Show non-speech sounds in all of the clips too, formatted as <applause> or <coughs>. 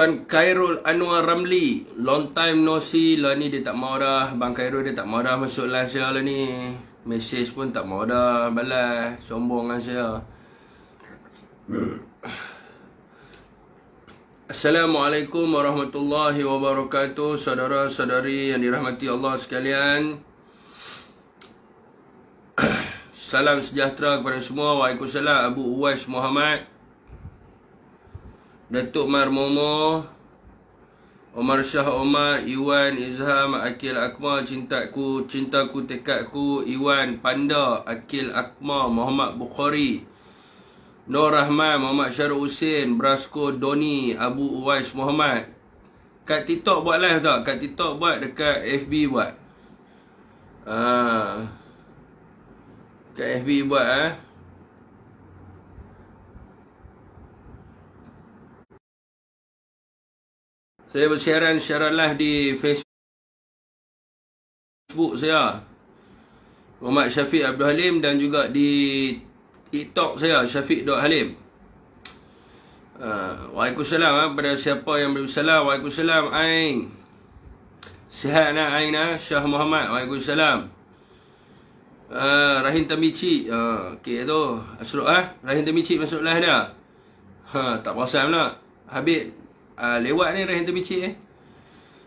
Tuan Khairul Anwar Ramli Long time no see lah ni dia tak mahu dah Bang Khairul dia tak mahu dah masuk live saya lah ni Message pun tak mahu dah balas Sombong kan saya Assalamualaikum warahmatullahi wabarakatuh Saudara-saudari yang dirahmati Allah sekalian Salam sejahtera kepada semua Waalaikumsalam Abu Uwais Muhammad Datuk Mar Momo Omar Shah Omar Iwan Izham Akil Akmar Cintaku Cintaku Tekadku Iwan Panda Akil Akmar Muhammad Bukhari Nur Rahman Muhammad Syarul Husin Brasco Doni Abu Uwais Muhammad Kat TikTok buat live tak? Kat TikTok buat dekat FB buat Ah, Kat FB buat eh Saya bersiaran secara live lah di Facebook saya Muhammad Syafiq Abdul Halim dan juga di TikTok saya Syafiq.Halim uh, Waalaikumsalam ha, kepada siapa yang beri salam Waalaikumsalam Ain Sihat nak Ain ha, Syah Muhammad Waalaikumsalam uh, Rahim Tamici uh, Okey tu Asruk ha? Rahim Tamici masuk live dah ha, Tak perasan lah pula Habib uh, lewat ni Rahim Temicik eh.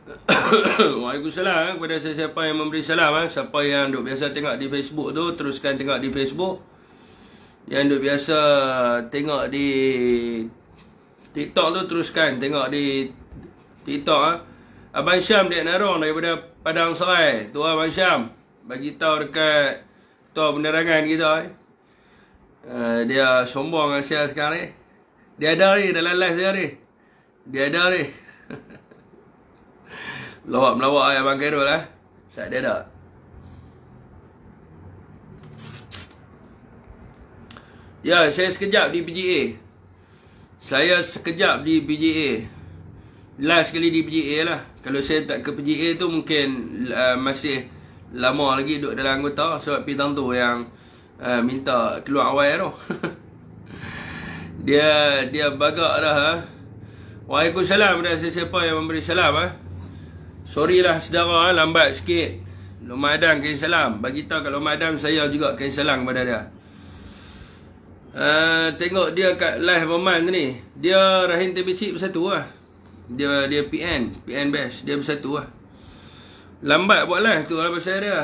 <coughs> Waalaikumsalam eh, kepada siapa yang memberi salam eh. Siapa yang duk biasa tengok di Facebook tu, teruskan tengok di Facebook. Yang duk biasa tengok di TikTok tu, teruskan tengok di TikTok eh. Abang Syam Dek Narong daripada Padang Serai. Tu Abang Syam. Bagi tahu dekat Tuan Penerangan kita eh. Uh, dia sombong dengan saya sekarang ni. Eh. Dia ada ni dalam live saya ni. Dia ada ni. Lawak melawak ayam Abang Kairul eh. Sat dia ada. Ya, saya sekejap di BGA. Saya sekejap di BGA. Last sekali di BGA lah. Kalau saya tak ke BGA tu mungkin uh, masih lama lagi duduk dalam anggota sebab pitan tu yang uh, minta keluar awal tu. <laughs> dia dia bagak dah ha. Waalaikumsalam dan sesiapa yang memberi salam eh. Sorry lah saudara eh. lambat sikit. Lomadang kain salam. Bagi tahu kat Lomadang saya juga kain salam kepada dia. Uh, tengok dia kat live Oman ni. Dia Rahim TBC bersatu lah. Dia dia PN, PN best. Dia bersatu lah. Lambat buat live tu lah pasal dia.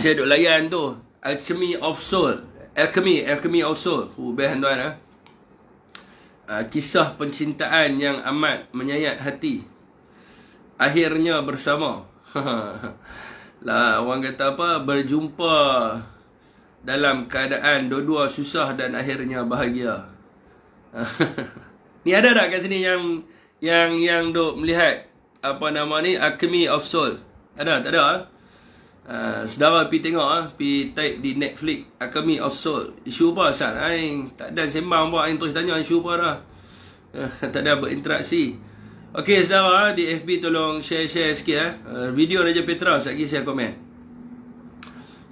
Saya duduk layan tu. Alchemy of Soul. Alchemy, Alchemy of Soul. Oh, best tuan eh uh, kisah pencintaan yang amat menyayat hati akhirnya bersama <laughs> lah orang kata apa berjumpa dalam keadaan dua-dua susah dan akhirnya bahagia <laughs> ni ada tak kat sini yang yang yang duk melihat apa nama ni Acme of Soul ada tak ada ha? Uh, sedara pergi tengok ah, pi type di Netflix Akami of Soul. Isu apa asal? Ain tak ada sembang buat ain terus tanya isu apa dah. Uh, <laughs> tak ada berinteraksi. Okey sedara ah, di FB tolong share-share sikit eh. Uh, video Raja Petra lagi saya komen.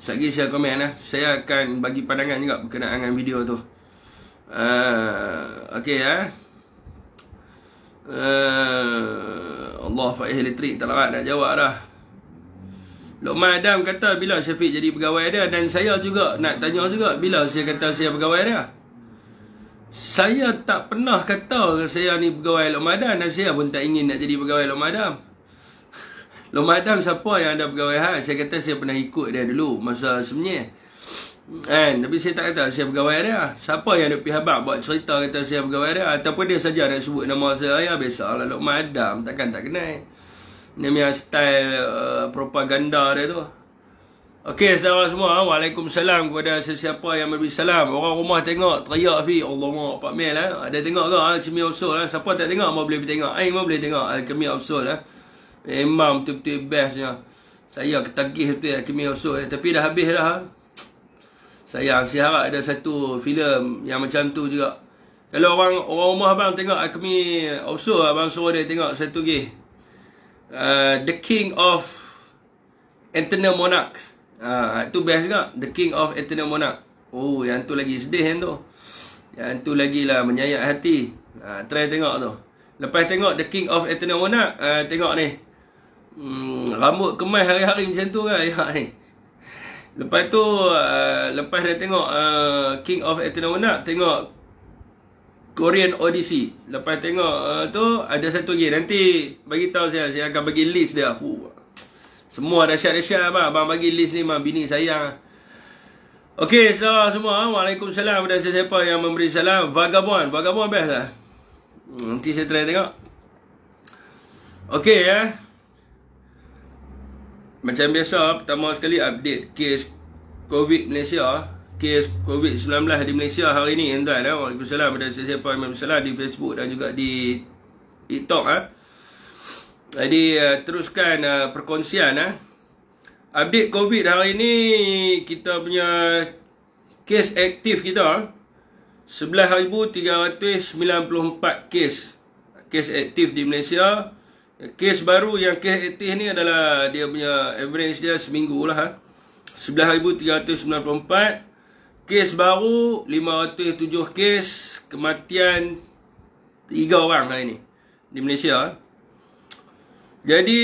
lagi saya komen eh. Saya akan bagi pandangan juga berkenaan dengan video tu. Uh, okey eh. Uh, Allah Faiz Elektrik tak larat nak jawab dah. Luqman Adam kata bila Syafiq jadi pegawai dia dan saya juga nak tanya juga bila saya kata saya pegawai dia. Saya tak pernah kata saya ni pegawai Luqman Adam dan saya pun tak ingin nak jadi pegawai Luqman Adam. Luqman <laughs> Adam siapa yang ada pegawai hal? Saya kata saya pernah ikut dia dulu masa sebenarnya. Kan? Tapi saya tak kata saya pegawai dia. Siapa yang ada pihak bab buat cerita kata saya pegawai dia? Ataupun dia saja nak sebut nama saya. Ya, biasalah Luqman Adam. Takkan tak kenal. Ini punya style uh, propaganda dia tu. Okey, saudara semua. Ah, waalaikumsalam kepada sesiapa yang beri salam. Orang rumah tengok, teriak fi. Allah mahu, Pak Mel. Eh. Ada tengok ke Alchemy ah, of Soul? Eh. Siapa tak tengok, mau boleh tengok. Saya mau boleh tengok Alchemy of Soul. Eh. Memang betul-betul bestnya. Saya ketagih betul al of Soul. Eh. Tapi dah habis dah. Eh. Sayang, saya harap ada satu filem yang macam tu juga. Kalau orang orang rumah abang tengok Alchemy of Soul, abang suruh dia tengok satu game. Uh, the king of eternal monarch. Ah, uh, itu best juga. The king of eternal monarch. Oh, yang tu lagi sedih yang tu. Yang tu lagi lah menyayat hati. Uh, try tengok tu. Lepas tengok The King of Eternal Monarch, uh, tengok ni. Hmm, rambut kemas hari-hari macam tu kan, <laughs> ya ni. Lepas tu, uh, lepas dah tengok uh, King of Eternal Monarch, tengok Korean Odyssey. Lepas tengok uh, tu ada satu lagi. Nanti bagi tahu saya saya akan bagi list dia. Fuh. Semua dahsyat-dahsyat abang. Abang bagi list ni memang bini sayang. Okey, selamat semua. Waalaikumsalam kepada siapa yang memberi salam. Vagabond. Vagabond best lah. Hmm, nanti saya try tengok. Okey, ya. Eh. Macam biasa, pertama sekali update kes COVID Malaysia kes COVID-19 di Malaysia hari ini yang tuan. Eh? Waalaikumsalam kepada siapa yang bersalam di Facebook dan juga di TikTok. Eh? Jadi eh, teruskan eh, perkongsian. Eh? Update COVID hari ini kita punya kes aktif kita. 11,394 eh. kes. Kes aktif di Malaysia. Kes baru yang kes aktif ni adalah dia punya average dia seminggu lah. Eh? 11,394. Kes baru 507 kes kematian 3 orang hari ni di Malaysia. Eh. Jadi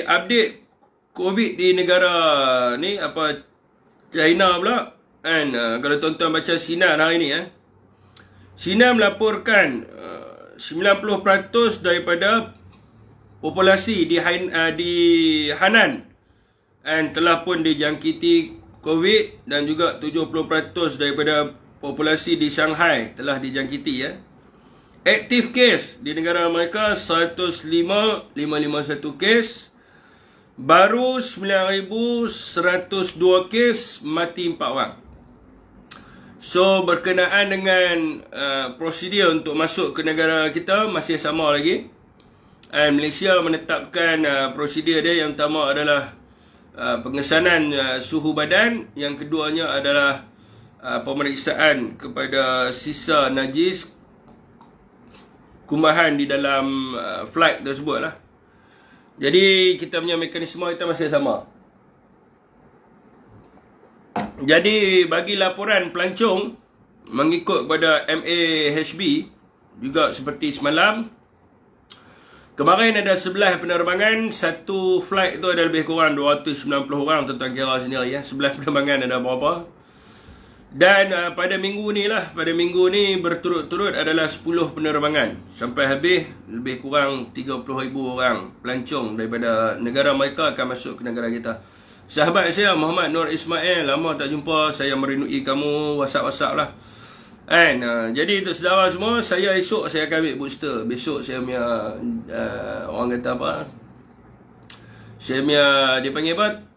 update COVID di negara ni apa China pula kan uh, kalau tuan-tuan baca Sinar hari ni eh. Sinar melaporkan ah, uh, 90% daripada populasi di Hain, uh, di Hanan and telah pun dijangkiti COVID dan juga 70% daripada populasi di Shanghai telah dijangkiti ya. Active case di negara mereka 105,551 kes. Baru 9,102 kes mati 4 orang. So berkenaan dengan uh, prosedur untuk masuk ke negara kita masih sama lagi. And Malaysia menetapkan uh, prosedur dia yang utama adalah Uh, pengesanan uh, suhu badan yang keduanya adalah uh, pemeriksaan kepada sisa najis kumbahan di dalam flight tersebut lah jadi kita punya mekanisme kita masih sama jadi bagi laporan pelancong mengikut kepada MAHB juga seperti semalam Kemarin ada sebelah penerbangan, satu flight tu ada lebih kurang 290 orang tentang tuan kira sendiri ya. sebelah penerbangan ada berapa? Dan uh, pada minggu ni lah, pada minggu ni berturut-turut adalah 10 penerbangan. Sampai habis, lebih kurang ribu orang pelancong daripada negara mereka akan masuk ke negara kita. Sahabat saya Muhammad Nur Ismail, lama tak jumpa, saya merindui kamu, wasap-wasap lah. And uh, jadi untuk saudara semua, saya esok saya akan ambil booster. Besok saya punya uh, orang kata apa? Saya punya dia panggil apa?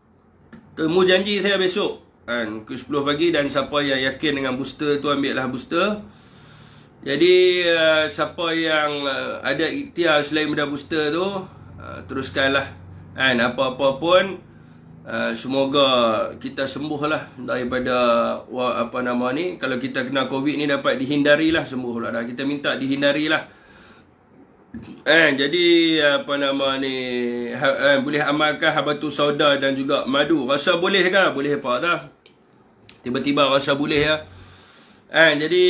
Temu janji saya besok. Kan, ke 10 pagi dan siapa yang yakin dengan booster tu ambillah booster. Jadi uh, siapa yang uh, ada ikhtiar selain benda booster tu uh, teruskanlah. Kan apa-apa pun Eh, semoga kita sembuhlah daripada apa nama ni kalau kita kena covid ni dapat dihindari dihindarilah sembuhlah dah kita minta dihindarilah eh jadi apa nama ni ha, eh, boleh amalkan habatu sauda dan juga madu rasa boleh ke boleh apa dah tiba-tiba rasa boleh ya eh jadi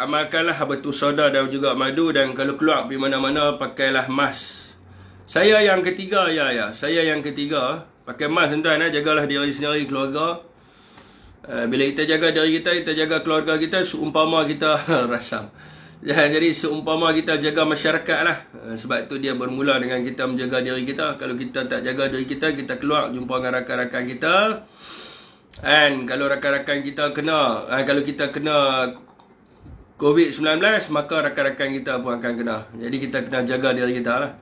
amalkanlah habatu sauda dan juga madu dan kalau keluar pergi mana-mana pakailah mask saya yang ketiga ya ya saya yang ketiga Pakai mask tuan-tuan eh. Jagalah diri sendiri keluarga. Uh, bila kita jaga diri kita, kita jaga keluarga kita. Seumpama kita <laughs> rasam. Ya, jadi seumpama kita jaga masyarakat lah. Eh, sebab tu dia bermula dengan kita menjaga diri kita. Kalau kita tak jaga diri kita, kita keluar jumpa dengan rakan-rakan kita. And kalau rakan-rakan kita kena, eh, kalau kita kena COVID-19, maka rakan-rakan kita pun akan kena. Jadi kita kena jaga diri kita lah.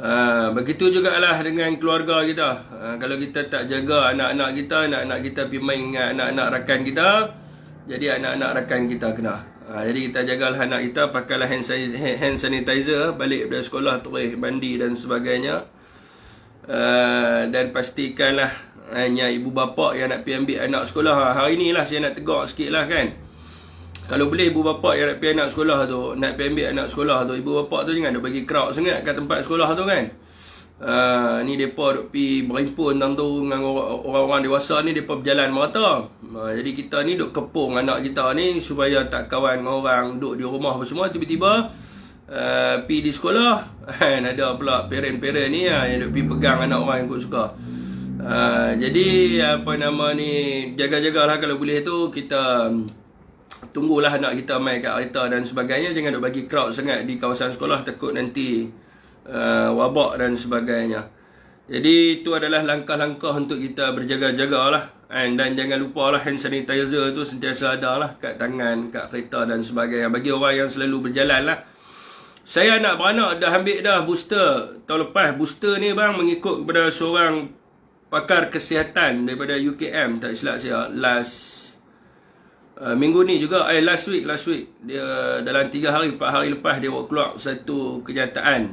Ah, begitu juga lah dengan keluarga kita. Uh, kalau kita tak jaga anak-anak kita, anak-anak kita pergi main dengan anak-anak rakan kita, jadi anak-anak rakan kita kena. Uh, jadi kita jaga lah anak kita, pakailah hand sanitizer, balik dari sekolah, terus mandi dan sebagainya. Uh, dan pastikanlah hanya ibu bapa yang nak pergi ambil anak sekolah. Hari lah saya nak tegak sikit lah kan. Kalau boleh ibu bapa yang nak pergi anak sekolah tu, nak pergi ambil anak sekolah tu, ibu bapa tu jangan nak bagi crowd sangat kat tempat sekolah tu kan. Uh, ni depa duk pi berhimpun tentang tu dengan orang-orang dewasa ni depa berjalan merata. Uh, jadi kita ni duk kepung anak kita ni supaya tak kawan dengan orang duk di rumah apa semua tiba-tiba uh, pi di sekolah <laughs> kan ada pula parent-parent ni uh, yang duk pi pegang anak orang yang kau suka. Uh, jadi apa nama ni jaga-jagalah kalau boleh tu kita tunggulah anak kita main kat kereta dan sebagainya jangan duk bagi crowd sangat di kawasan sekolah takut nanti uh, wabak dan sebagainya jadi itu adalah langkah-langkah untuk kita berjaga-jaga lah And, dan jangan lupa lah hand sanitizer tu sentiasa ada lah kat tangan, kat kereta dan sebagainya bagi orang yang selalu berjalan lah saya nak beranak dah ambil dah booster tahun lepas booster ni bang mengikut kepada seorang pakar kesihatan daripada UKM tak silap saya last uh, minggu ni juga eh last week last week dia dalam 3 hari 4 hari lepas dia buat keluar satu kenyataan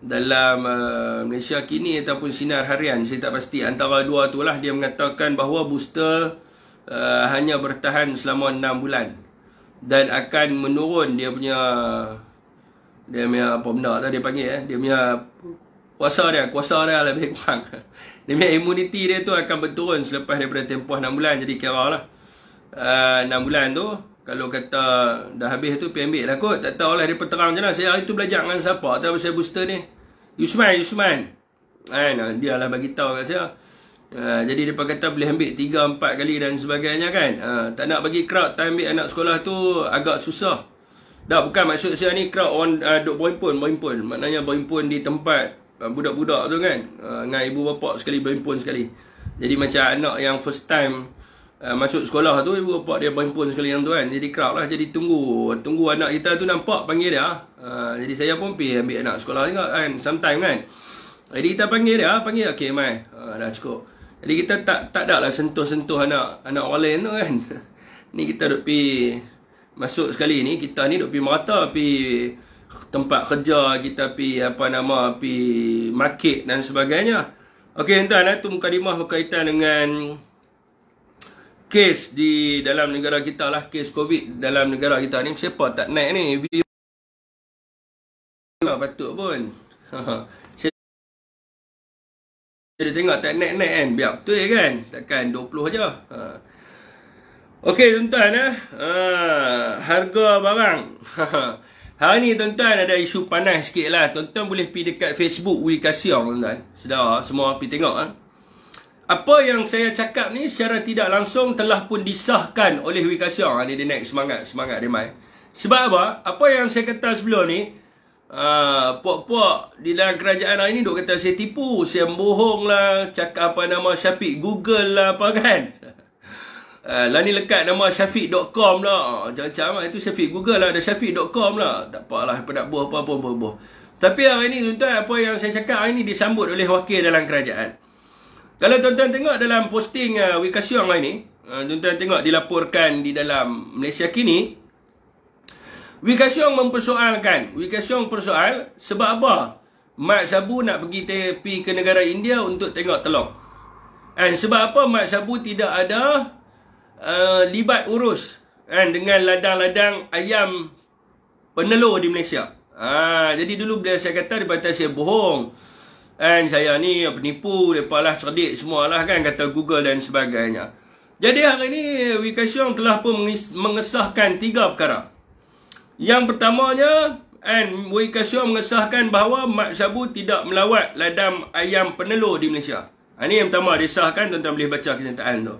dalam uh, Malaysia kini ataupun sinar harian saya tak pasti antara dua tu lah dia mengatakan bahawa booster uh, hanya bertahan selama 6 bulan dan akan menurun dia punya dia punya apa benda lah dia panggil eh dia punya kuasa dia kuasa dia lebih kurang <laughs> dia punya immunity dia tu akan berturun selepas daripada tempoh 6 bulan jadi kira lah uh, ah, 6 bulan tu kalau kata dah habis tu pergi ambil lah kot tak tahu lah dia terang je lah saya hari tu belajar dengan siapa tahu pasal booster ni Yusman Yusman kan uh, dia lah bagi tahu kat saya uh, jadi dia kata boleh ambil 3 4 kali dan sebagainya kan uh, tak nak bagi crowd time ambil anak sekolah tu agak susah dah bukan maksud saya ni crowd on uh, pun berhimpun berhimpun maknanya pun di tempat budak-budak tu kan dengan ibu bapa sekali pun sekali jadi macam anak yang first time Eh, masuk sekolah tu ibu bapa dia berhimpun sekali yang tuan jadi crowd lah jadi tunggu tunggu anak kita tu nampak panggil dia uh, jadi saya pun pergi ambil anak sekolah juga kan sometimes kan jadi kita panggil dia ah, panggil okey mai uh, dah cukup jadi kita tak tak ada lah sentuh-sentuh anak anak orang lain tu kan <laughs> ni kita duk pi masuk sekali ni kita ni duk pi merata pi tempat kerja kita pi apa nama pi market dan sebagainya okey entah eh tu mukadimah berkaitan dengan kes di dalam negara kita lah kes covid dalam negara kita ni siapa tak naik ni video tak lah patut pun saya <laughs> dah tengok tak naik-naik kan biar betul kan takkan 20 aja. Lah. ha. Okey tuan-tuan eh. Ha. harga barang <laughs> Hari ni tuan-tuan ada isu panas sikit lah Tuan-tuan boleh pergi dekat Facebook Wuri Kasiang tuan-tuan Sedar semua pergi tengok eh apa yang saya cakap ni secara tidak langsung telah pun disahkan oleh Wika Siong. Ha, ah, ni dia naik semangat, semangat dia mai. Sebab apa? Apa yang saya kata sebelum ni, uh, puak-puak di dalam kerajaan hari ni duk kata saya tipu, saya bohong lah, cakap apa nama Syafiq, Google lah apa kan. Uh, <laughs> lah ni lekat nama syafiq.com lah. Macam-macam lah. Itu syafiq google lah. Ada syafiq.com lah. Tak apa lah. Pada buah apa pun Tapi hari ni tuan-tuan apa yang saya cakap hari ni disambut oleh wakil dalam kerajaan. Kalau tuan-tuan tengok dalam posting uh, Wika Siong hari ni, uh, tuan-tuan tengok dilaporkan di dalam Malaysia Kini, Wika Siong mempersoalkan, Wika Siong persoal sebab apa Mat Sabu nak pergi pergi ke negara India untuk tengok telur. And sebab apa Mat Sabu tidak ada uh, libat urus kan, dengan ladang-ladang ayam penelur di Malaysia. ah jadi dulu bila saya kata, daripada saya bohong. And saya ni penipu, mereka lah cerdik lah kan kata Google dan sebagainya. Jadi hari ini Wika Siong telah pun mengesahkan tiga perkara. Yang pertamanya, and Wika Siong mengesahkan bahawa mak Sabu tidak melawat ladam ayam penelur di Malaysia. Ini ha, yang pertama disahkan, tuan-tuan boleh baca kenyataan tu.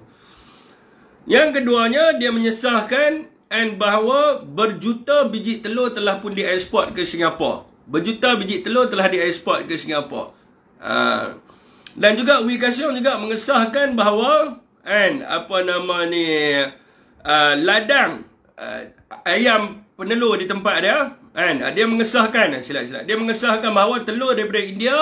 Yang keduanya, dia menyesahkan and bahawa berjuta biji telur telah pun diekspor ke Singapura. Berjuta biji telur telah diekspor ke Singapura. Ah, dan juga Wee juga mengesahkan bahawa and apa nama ni uh, ladang uh, ayam penelur di tempat dia kan dia mengesahkan silap silap dia mengesahkan bahawa telur daripada India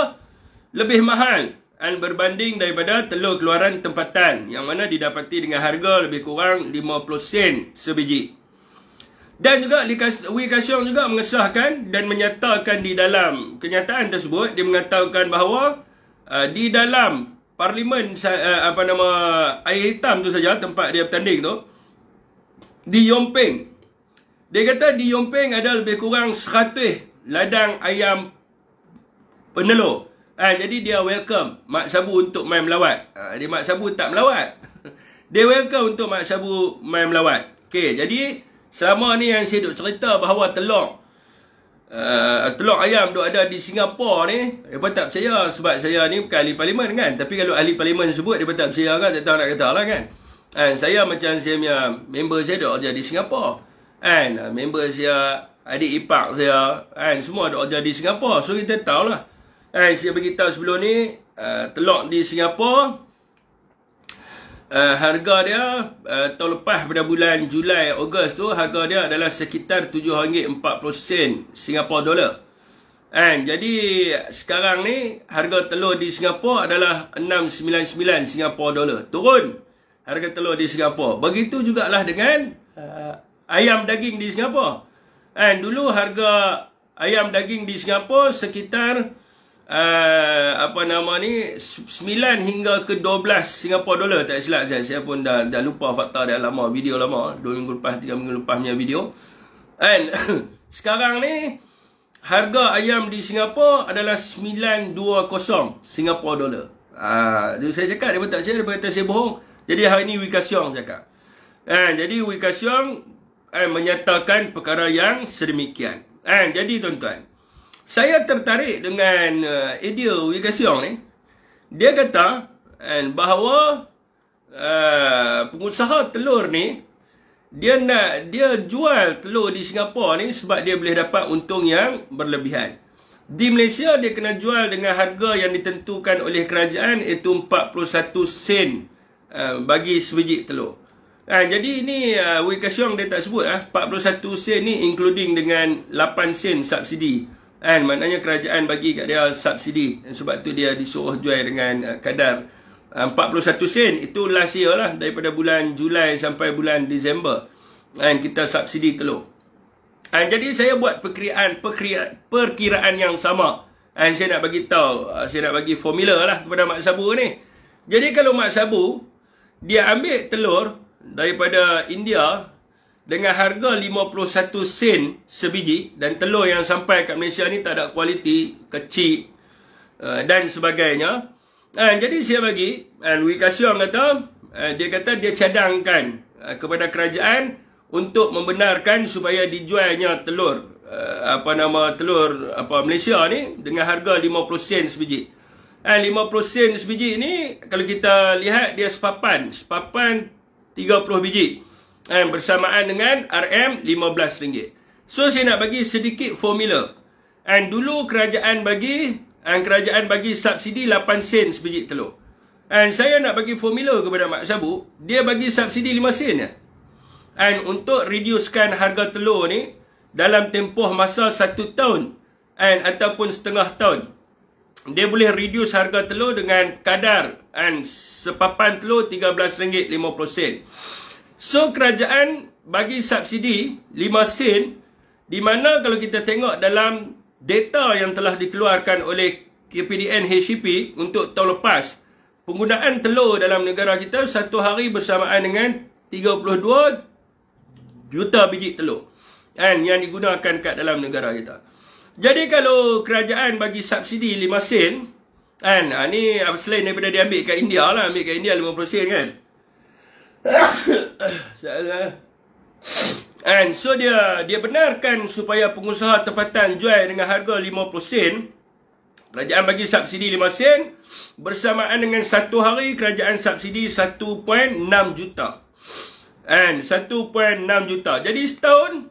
lebih mahal dan berbanding daripada telur keluaran tempatan yang mana didapati dengan harga lebih kurang 50 sen sebiji dan juga Wee Ka Siong juga mengesahkan dan menyatakan di dalam kenyataan tersebut dia mengatakan bahawa uh, di dalam parlimen uh, apa nama air hitam tu saja tempat dia bertanding tu di Yomping dia kata di Yomping ada lebih kurang 100 ladang ayam penelur. Ha, jadi dia welcome Mak Sabu untuk main melawat. Ha, dia Mak Sabu tak melawat. <laughs> dia welcome untuk Mak Sabu main melawat. Okey, jadi Selama ni yang saya duk cerita bahawa telur uh, Telur ayam duk ada di Singapura ni Mereka tak percaya sebab saya ni bukan ahli parlimen kan Tapi kalau ahli parlimen sebut mereka tak percaya kan Tak tahu nak kata lah kan And saya macam saya punya member saya duk kerja di Singapura And member saya adik ipak saya And semua duk kerja di Singapura So kita tahulah And saya beritahu sebelum ni uh, Telur di Singapura uh, harga dia uh, tahun lepas pada bulan Julai Ogos tu harga dia adalah sekitar 7 ringgit 40 sen Singapore dollar. And, jadi sekarang ni harga telur di Singapura adalah 6.99 Singapura dollar. Turun harga telur di Singapura. Begitu jugalah dengan uh, ayam daging di Singapura. And dulu harga ayam daging di Singapura sekitar Eh, apa nama ni 9 hingga ke 12 Singapura dollar tak silap saya saya pun dah dah lupa fakta dah lama video lama 2 minggu lepas 3 minggu lepas punya video and <coughs> sekarang ni harga ayam di Singapura adalah 920 Singapura dollar ah uh, saya cakap dia tak saya dia kata saya bohong jadi hari ni Wika Siong cakap and jadi Wika Siong and eh, menyatakan perkara yang sedemikian and jadi tuan-tuan saya tertarik dengan uh, Edil Wigasiong ni. Dia kata and bahawa uh, pengusaha telur ni dia nak dia jual telur di Singapura ni sebab dia boleh dapat untung yang berlebihan. Di Malaysia dia kena jual dengan harga yang ditentukan oleh kerajaan iaitu 41 sen uh, bagi sebiji telur. Ha, jadi ini uh, Wee Kasiong dia tak sebut ah ha, 41 sen ni including dengan 8 sen subsidi. Kan? Maknanya kerajaan bagi kat dia subsidi. Sebab tu dia disuruh jual dengan uh, kadar uh, 41 sen. Itu last year lah. Daripada bulan Julai sampai bulan Disember. Kan? Kita subsidi telur. Kan? Jadi saya buat perkiraan, perkiraan, perkiraan yang sama. Kan? Saya nak bagi tahu. Uh, saya nak bagi formula lah kepada Mak Sabu ni. Jadi kalau Mak Sabu, dia ambil telur daripada India dengan harga 51 sen sebiji dan telur yang sampai kat Malaysia ni tak ada kualiti, kecil uh, dan sebagainya. Uh, jadi saya bagi, uh, Wee Kasyong kata, uh, dia kata dia cadangkan uh, kepada kerajaan untuk membenarkan supaya dijualnya telur uh, apa nama telur apa Malaysia ni dengan harga 50 sen sebiji. Dan 50 sen sebiji ni kalau kita lihat dia sepapan, sepapan 30 biji. Eh, bersamaan dengan RM15. So, saya nak bagi sedikit formula. And dulu kerajaan bagi and kerajaan bagi subsidi 8 sen sebiji telur. And saya nak bagi formula kepada Mak Sabu. dia bagi subsidi 5 sen. And untuk reducekan harga telur ni, dalam tempoh masa 1 tahun and ataupun setengah tahun, dia boleh reduce harga telur dengan kadar and sepapan telur RM13.50. So kerajaan bagi subsidi 5 sen di mana kalau kita tengok dalam data yang telah dikeluarkan oleh KPDN HCP e untuk tahun lepas penggunaan telur dalam negara kita satu hari bersamaan dengan 32 juta biji telur kan yang digunakan kat dalam negara kita. Jadi kalau kerajaan bagi subsidi 5 sen kan ni ah, selain daripada diambil kat India lah ambil kat India 50 sen kan. Salah. <coughs> And so dia dia benarkan supaya pengusaha tempatan jual dengan harga 50 sen. Kerajaan bagi subsidi 5 sen bersamaan dengan satu hari kerajaan subsidi 1.6 juta. And 1.6 juta. Jadi setahun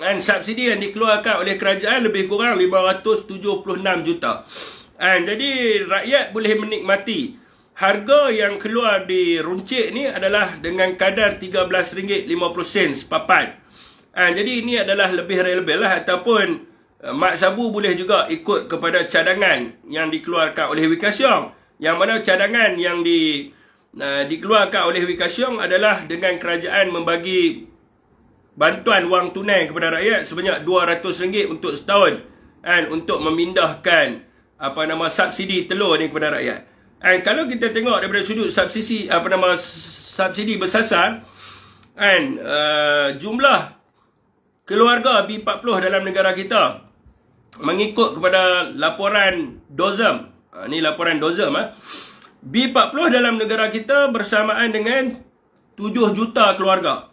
and subsidi yang dikeluarkan oleh kerajaan lebih kurang 576 juta. And jadi rakyat boleh menikmati harga yang keluar di runcit ni adalah dengan kadar RM13.50 sepapat. Ha, jadi ini adalah lebih reliable lah ataupun uh, Mak Sabu boleh juga ikut kepada cadangan yang dikeluarkan oleh Wika Siong. Yang mana cadangan yang di uh, dikeluarkan oleh Wika Siong adalah dengan kerajaan membagi bantuan wang tunai kepada rakyat sebanyak RM200 untuk setahun. Ha, untuk memindahkan apa nama subsidi telur ni kepada rakyat. And kalau kita tengok daripada sudut subsidi apa nama subsidi bersasar and uh, jumlah keluarga B40 dalam negara kita mengikut kepada laporan Dozem. Uh, ni laporan Dozem ah. Uh, B40 dalam negara kita bersamaan dengan 7 juta keluarga.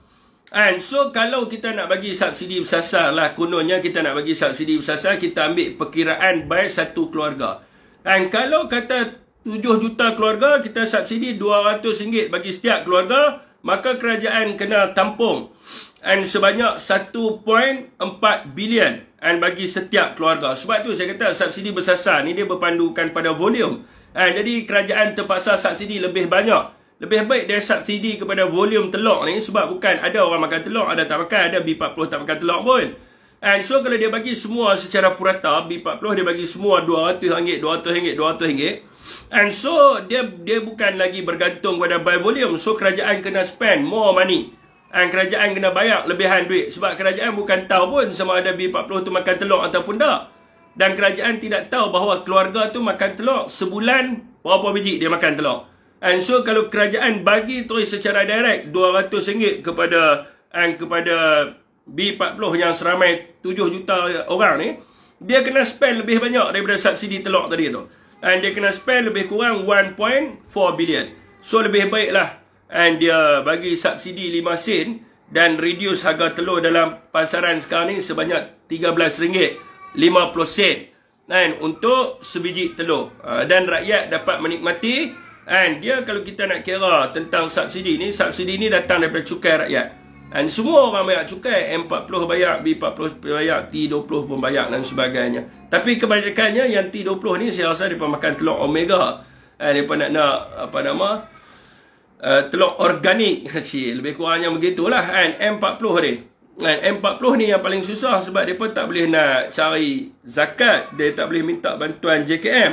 And so kalau kita nak bagi subsidi bersasar lah kononnya kita nak bagi subsidi bersasar kita ambil perkiraan by satu keluarga. And kalau kata 7 juta keluarga, kita subsidi rm ringgit bagi setiap keluarga, maka kerajaan kena tampung and sebanyak 1.4 bilion and bagi setiap keluarga. Sebab tu saya kata subsidi bersasar ni dia berpandukan pada volume. And jadi kerajaan terpaksa subsidi lebih banyak. Lebih baik dia subsidi kepada volume telur ni sebab bukan ada orang makan telur, ada tak makan, ada B40 tak makan telur pun. And so kalau dia bagi semua secara purata, B40 dia bagi semua RM200, RM200, RM200, And so dia dia bukan lagi bergantung pada by volume. So kerajaan kena spend more money. And kerajaan kena bayar lebihan duit sebab kerajaan bukan tahu pun sama ada B40 tu makan telur ataupun tak. Dan kerajaan tidak tahu bahawa keluarga tu makan telur sebulan berapa biji dia makan telur. And so kalau kerajaan bagi tu secara direct RM200 kepada and kepada B40 yang seramai 7 juta orang ni, dia kena spend lebih banyak daripada subsidi telur tadi tu. And dia kena spend lebih kurang 1.4 billion, So lebih baiklah and dia bagi subsidi 5 sen dan reduce harga telur dalam pasaran sekarang ni sebanyak RM13.50 dan untuk sebiji telur ha, dan rakyat dapat menikmati and dia kalau kita nak kira tentang subsidi ni subsidi ni datang daripada cukai rakyat dan semua orang bayar cukai M40 bayar, B40 bayar, T20 pun bayar dan sebagainya Tapi kebanyakannya yang T20 ni saya rasa mereka makan telur omega eh, Mereka nak nak apa nama uh, Telur organik <laughs> Lebih kurangnya begitulah kan M40 ni dan M40 ni yang paling susah sebab mereka tak boleh nak cari zakat Dia tak boleh minta bantuan JKM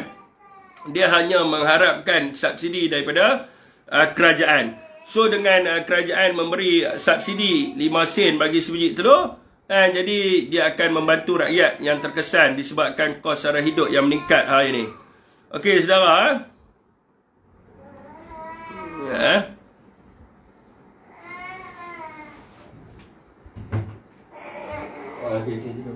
Dia hanya mengharapkan subsidi daripada uh, Kerajaan So dengan uh, kerajaan memberi subsidi 5 sen bagi sebiji telur eh, Jadi dia akan membantu rakyat yang terkesan disebabkan kos sara hidup yang meningkat hari ini Okey saudara eh. Ya eh. okey, okey.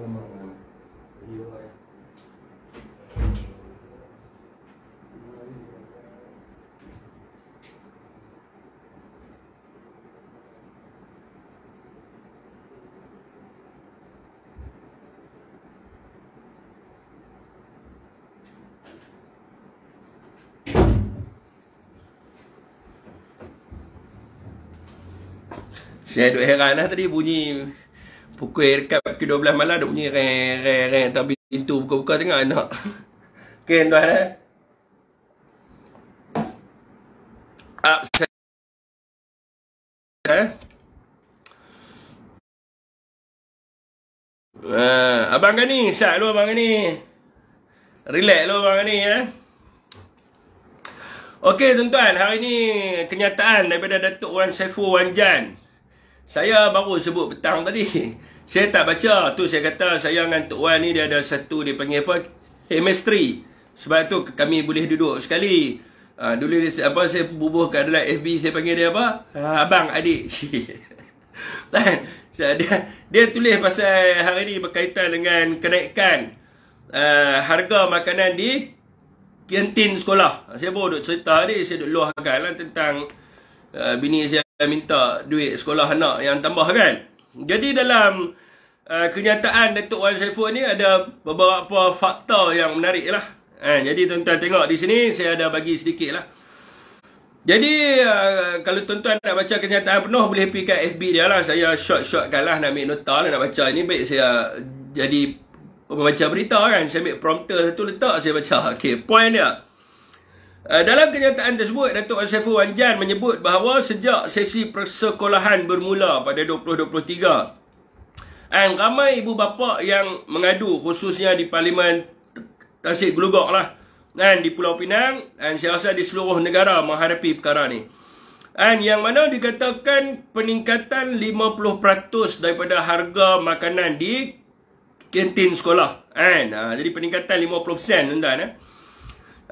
Saya duduk heran lah tadi bunyi pukul dekat pukul 12 malam duduk bunyi reng reng reng tapi pintu buka-buka tengok anak. <laughs> Okey tuan eh. Up ah, Eh? Uh, abang Gani, sat lu abang Gani. Relax lu abang Gani eh. Okey tuan-tuan, hari ni kenyataan daripada Datuk Wan Saiful Wanjan. Jan saya baru sebut petang tadi. <laughs> Saya tak baca. Tu saya kata saya dengan Tok Wan ni dia ada satu dia panggil apa? Chemistry. Sebab tu kami boleh duduk sekali. Ha, dulu dia, apa saya bubuh adalah FB saya panggil dia apa? Ah, abang, adik. Dan <laughs> dia, dia tulis pasal hari ni berkaitan dengan kenaikan uh, harga makanan di kantin sekolah. Saya baru duduk cerita tadi, saya duduk luahkan lah tentang uh, bini saya dan eh, minta duit sekolah anak yang tambah kan. Jadi dalam uh, kenyataan Datuk Wan Saiful ni ada beberapa fakta yang menarik lah. Eh, jadi tuan-tuan tengok di sini saya ada bagi sedikit lah. Jadi uh, kalau tuan-tuan nak baca kenyataan penuh boleh pergi kat FB dia lah. Saya short-shortkan lah nak ambil nota lah nak baca ni. Baik saya jadi baca berita kan. Saya ambil prompter satu letak saya baca. Okay, point dia. Eh, dalam kenyataan tersebut, Datuk Asyafu Wanjan menyebut bahawa sejak sesi persekolahan bermula pada 2023, and ramai ibu bapa yang mengadu khususnya di Parlimen Tasik Gelugok lah, dan di Pulau Pinang dan saya rasa di seluruh negara menghadapi perkara ni. Dan yang mana dikatakan peningkatan 50% daripada harga makanan di kantin sekolah. And, uh, ha, jadi peningkatan 50% tuan-tuan. Eh.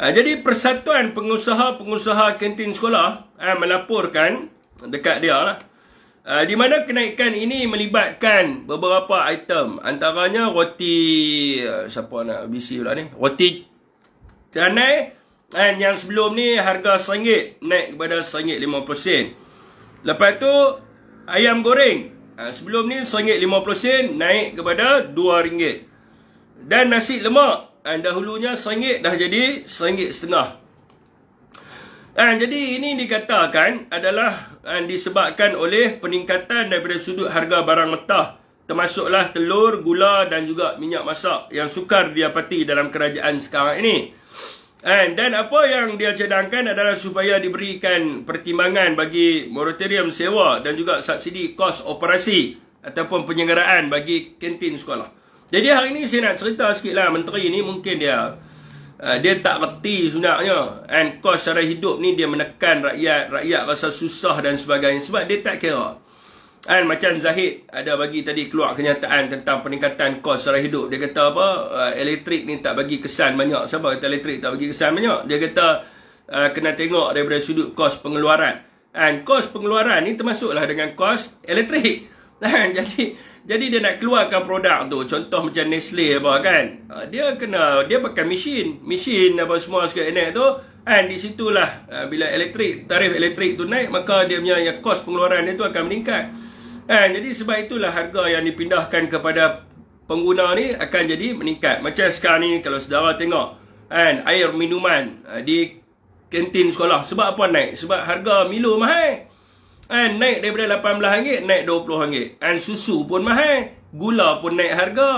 Ah, jadi Persatuan Pengusaha-Pengusaha Kantin Sekolah uh, melaporkan dekat dia lah. Uh, di mana kenaikan ini melibatkan beberapa item antaranya roti uh, siapa nak BC pula ni roti canai dan yang sebelum ni harga rm naik kepada lima 150 lepas tu ayam goreng uh, sebelum ni lima 150 naik kepada dua ringgit dan nasi lemak And dahulunya seringgit dah jadi seringgit setengah. And jadi ini dikatakan adalah and disebabkan oleh peningkatan daripada sudut harga barang mentah termasuklah telur, gula dan juga minyak masak yang sukar diapati dalam kerajaan sekarang ini. dan apa yang dia cadangkan adalah supaya diberikan pertimbangan bagi moratorium sewa dan juga subsidi kos operasi ataupun penyelenggaraan bagi kantin sekolah. Jadi hari ini saya nak cerita sikit lah Menteri ni mungkin dia uh, dia tak reti sebenarnya And cost cara hidup ni dia menekan rakyat Rakyat rasa susah dan sebagainya Sebab dia tak kira And macam Zahid ada bagi tadi keluar kenyataan Tentang peningkatan kos cara hidup Dia kata apa uh, Elektrik ni tak bagi kesan banyak Siapa kata elektrik tak bagi kesan banyak Dia kata uh, kena tengok daripada sudut kos pengeluaran And kos pengeluaran ni termasuklah dengan kos elektrik <laughs> And, Jadi jadi dia nak keluarkan produk tu Contoh macam Nestle apa kan ah, Dia kena Dia pakai mesin Mesin apa semua sikit enak tu And di situlah uh, Bila elektrik Tarif elektrik tu naik Maka dia punya yang kos pengeluaran dia tu akan meningkat And jadi sebab itulah harga yang dipindahkan kepada Pengguna ni akan jadi meningkat Macam sekarang ni kalau saudara tengok And air minuman ah, Di kantin sekolah Sebab apa naik? Sebab harga milo mahal Kan naik daripada RM18 naik RM20. Kan susu pun mahal, gula pun naik harga.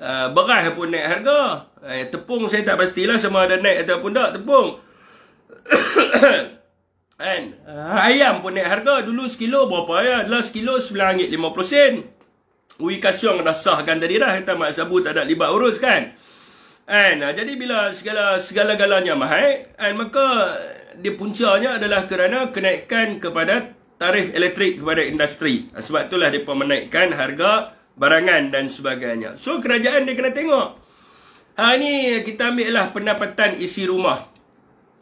Uh, beras pun naik harga. Eh, tepung saya tak pastilah sama ada naik ataupun tak tepung. Kan <coughs> ayam pun naik harga. Dulu sekilo berapa ya? dah sekilo RM9.50. Ui Kasyong dah sahkan tadi dah. Kata Mak Sabu tak ada libat urus kan. And, uh, jadi bila segala segala galanya mahal, and maka dia puncanya adalah kerana kenaikan kepada tarif elektrik kepada industri. Ha, sebab itulah mereka menaikkan harga barangan dan sebagainya. So, kerajaan dia kena tengok. Ha, ini kita ambil lah pendapatan isi rumah.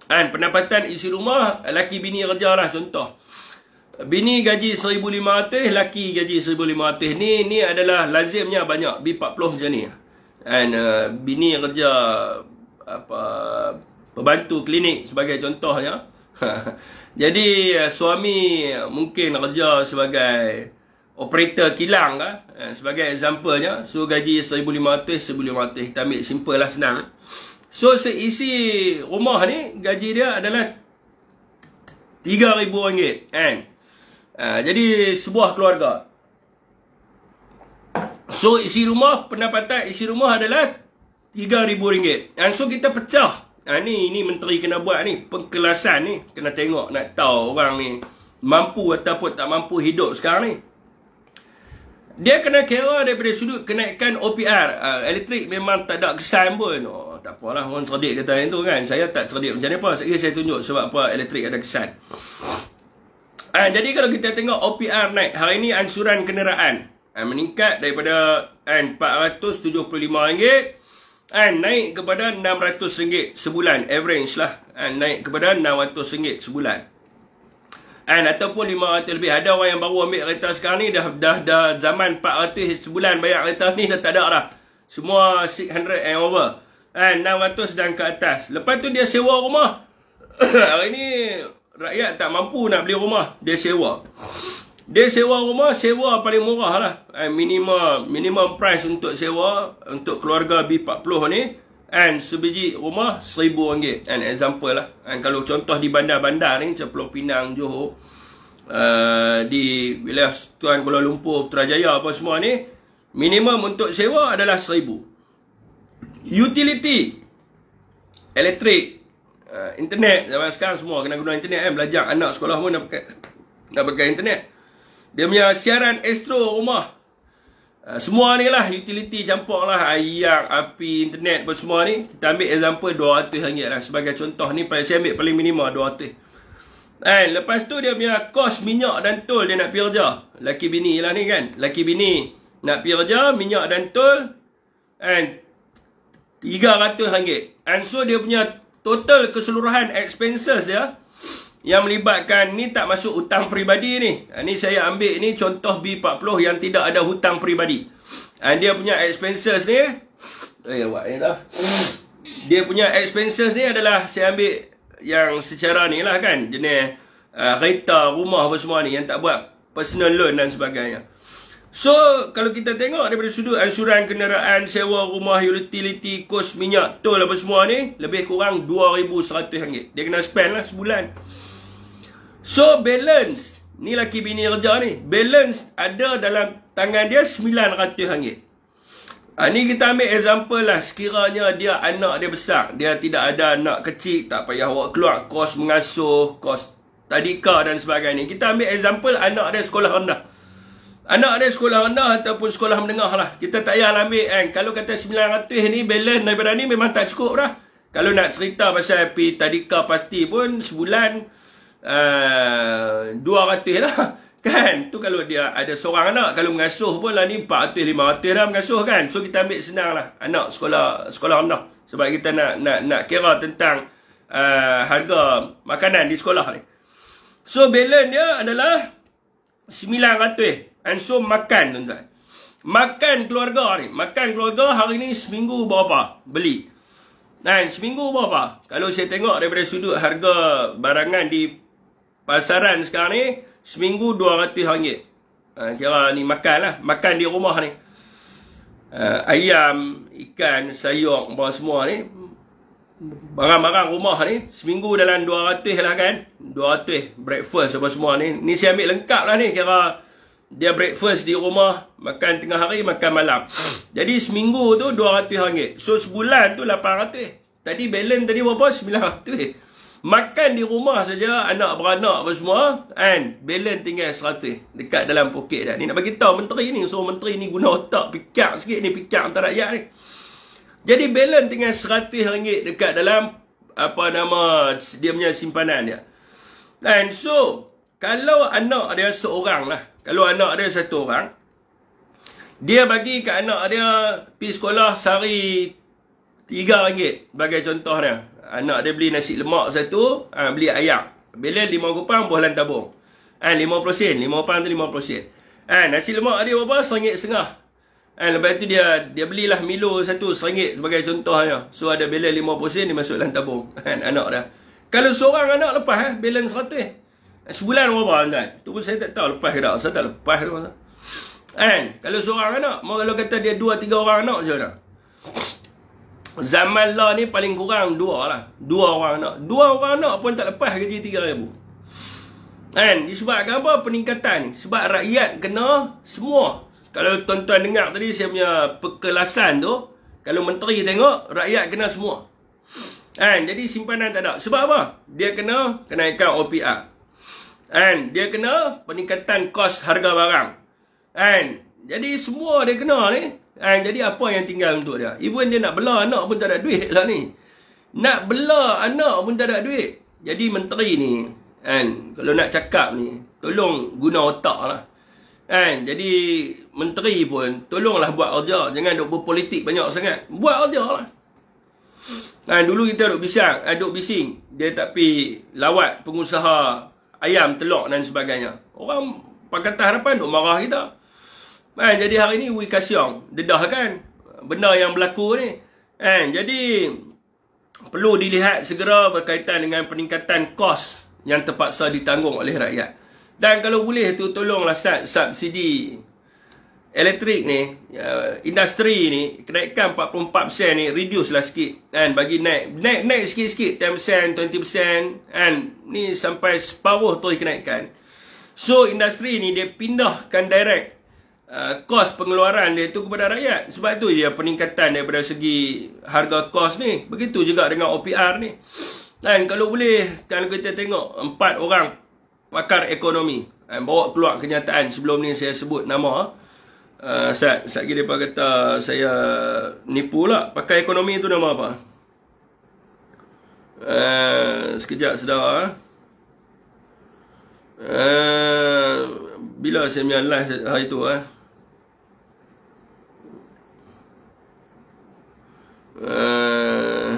Ha, pendapatan isi rumah, laki bini kerja lah contoh. Bini gaji RM1,500, laki gaji RM1,500 ni, ni adalah lazimnya banyak, B40 macam ni. And, uh, bini kerja apa pembantu klinik sebagai contohnya. <laughs> Jadi eh, suami mungkin kerja sebagai operator kilang lah. Eh, sebagai contohnya so gaji RM1,500, RM1,500. Kita ambil simple lah senang. So seisi rumah ni, gaji dia adalah RM3,000 kan. Eh? jadi sebuah keluarga. So isi rumah, pendapatan isi rumah adalah RM3,000. And so kita pecah ha, ni ni menteri kena buat ni pengkelasan ni kena tengok nak tahu orang ni mampu ataupun tak mampu hidup sekarang ni dia kena kira daripada sudut kenaikan OPR ha, elektrik memang tak ada kesan pun oh, tak apalah orang cerdik kata yang tu kan saya tak cerdik macam ni apa saya, saya tunjuk sebab apa elektrik ada kesan ha, jadi kalau kita tengok OPR naik hari ni ansuran kenderaan ha, meningkat daripada kan, 475 ringgit Kan, naik kepada RM600 sebulan. Average lah. Kan, naik kepada RM600 sebulan. Kan, ataupun RM500 lebih. Ada orang yang baru ambil kereta sekarang ni, dah dah, dah zaman RM400 sebulan bayar kereta ni, dah tak ada dah. Semua RM600 and over. Kan, RM600 dan ke atas. Lepas tu dia sewa rumah. <coughs> Hari ni, rakyat tak mampu nak beli rumah. Dia sewa. Dia sewa rumah, sewa paling murah lah. And eh, minimum, minimum price untuk sewa untuk keluarga B40 ni. And sebiji rumah, seribu ringgit. And example lah. And kalau contoh di bandar-bandar ni, macam Pulau Pinang, Johor. Uh, di wilayah Tuan Kuala Lumpur, Putrajaya apa semua ni. Minimum untuk sewa adalah seribu. Utility. Elektrik. Uh, internet. Zaman sekarang semua kena guna internet kan. Eh? Belajar anak sekolah pun nak pakai, nak pakai internet. Dia punya siaran Astro rumah. Uh, semua ni lah utility campur lah air, api, internet pun semua ni. Kita ambil example 200 ringgit lah. Sebagai contoh ni saya ambil paling minima 200. And, lepas tu dia punya kos minyak dan tol dia nak pergi kerja. Laki bini lah ni kan. Laki bini nak pergi kerja minyak dan tol. And 300 ringgit. And so dia punya total keseluruhan expenses dia yang melibatkan ni tak masuk hutang peribadi ni. Ha, ni saya ambil ni contoh B40 yang tidak ada hutang peribadi. Ha, dia punya expenses ni. Eh, buat ni dah. Dia punya expenses ni adalah saya ambil yang secara ni lah kan. Jenis ha, kereta, rumah apa semua ni yang tak buat personal loan dan sebagainya. So, kalau kita tengok daripada sudut ansuran kenderaan, sewa rumah, utility, kos minyak, tol apa semua ni, lebih kurang RM2,100. Dia kena spend lah sebulan. So balance Ni laki bini kerja ni Balance ada dalam tangan dia RM900 ha, Ni kita ambil example lah Sekiranya dia anak dia besar Dia tidak ada anak kecil Tak payah awak keluar Kos mengasuh Kos tadika dan sebagainya Kita ambil example anak dia sekolah rendah Anak dia sekolah rendah ataupun sekolah menengah lah. Kita tak payah ambil kan. Kalau kata RM900 ni balance daripada ni memang tak cukup dah. Kalau nak cerita pasal api tadika pasti pun sebulan Eh, dua 200 lah <laughs> kan tu kalau dia ada seorang anak kalau mengasuh pun lah ni 400 500 lah mengasuh kan so kita ambil senang lah anak sekolah sekolah rendah sebab kita nak nak nak kira tentang uh, harga makanan di sekolah ni so balance dia adalah sembilan 900 and so makan tu tuan makan keluarga ni makan keluarga hari ni seminggu berapa beli Nah, seminggu berapa? Kalau saya tengok daripada sudut harga barangan di pasaran sekarang ni seminggu RM200. Uh, ha, kira ni makan lah. Makan di rumah ni. Uh, ayam, ikan, sayur, barang semua ni. Barang-barang rumah ni seminggu dalam RM200 lah kan. RM200 breakfast apa semua ni. Ni saya ambil lengkap lah ni kira dia breakfast di rumah, makan tengah hari, makan malam. Jadi seminggu tu RM200. So sebulan tu RM800. Tadi balance tadi berapa? RM900. Makan di rumah saja anak beranak apa semua kan balance tinggal 100 dekat dalam poket dah. Ni nak bagi tahu menteri ni suruh menteri ni guna otak pikak sikit ni pikak antara rakyat ni. Jadi balance tinggal 100 ringgit dekat dalam apa nama dia punya simpanan dia. And so kalau anak dia seorang lah kalau anak dia satu orang dia bagi kat anak dia pergi sekolah sehari tiga ringgit bagi contohnya anak dia beli nasi lemak satu, ha, beli ayam. Bila lima kupang, bohlan tabung. Ha, lima prosen, lima kupang tu lima prosen. Ha, nasi lemak dia berapa? Sengit setengah. Ha, lepas tu dia dia belilah milo satu, sengit sebagai contohnya. So ada bila lima prosen, dia masuk dalam tabung. <laughs> Ha, anak dah. Kalau seorang anak lepas, ha, balance seratus. Ha, sebulan berapa tuan-tuan? Tu pun saya tak tahu lepas ke tak. Saya tak lepas tu. Kan? Kalau seorang anak, kalau kata dia dua, tiga orang anak je lah. Zaman law ni paling kurang dua lah. Dua orang anak. Dua orang anak pun tak lepas gaji tiga ribu. Kan? Disebabkan apa? Peningkatan ni. Sebab rakyat kena semua. Kalau tuan-tuan dengar tadi saya punya perkelasan tu. Kalau menteri tengok, rakyat kena semua. Kan? Jadi simpanan tak ada. Sebab apa? Dia kena kenaikan OPR. Kan? Dia kena peningkatan kos harga barang. Kan? Jadi semua dia kena ni. And jadi apa yang tinggal untuk dia? Even dia nak bela anak pun tak ada duit lah ni. Nak bela anak pun tak ada duit. Jadi menteri ni, and kalau nak cakap ni, tolong guna otak lah. And jadi menteri pun tolonglah buat kerja. Jangan duk berpolitik banyak sangat. Buat kerja lah. Dan dulu kita duk bisang, eh, duk bising. Dia tak pi lawat pengusaha ayam, telur dan sebagainya. Orang Pakatan Harapan duk marah kita. Eh, jadi hari ni Wee Kasyong Dedah lah kan Benda yang berlaku ni eh, Jadi Perlu dilihat segera berkaitan dengan peningkatan kos Yang terpaksa ditanggung oleh rakyat Dan kalau boleh tu tolonglah sub subsidi Elektrik ni uh, Industri ni Kenaikan 44% ni Reduce lah sikit kan, Bagi naik Naik naik sikit-sikit 10% 20% kan, Ni sampai separuh tu dikenaikan So industri ni dia pindahkan direct kos uh, pengeluaran dia itu kepada rakyat. Sebab itu dia peningkatan daripada segi harga kos ni. Begitu juga dengan OPR ni. Dan kalau boleh, kalau kita tengok empat orang pakar ekonomi dan bawa keluar kenyataan sebelum ni saya sebut nama uh, Sat, Sat lagi mereka kata saya nipu lah pakar ekonomi itu nama apa? Uh, sekejap sedar ah. uh, bila saya punya live hari tu eh. Eh.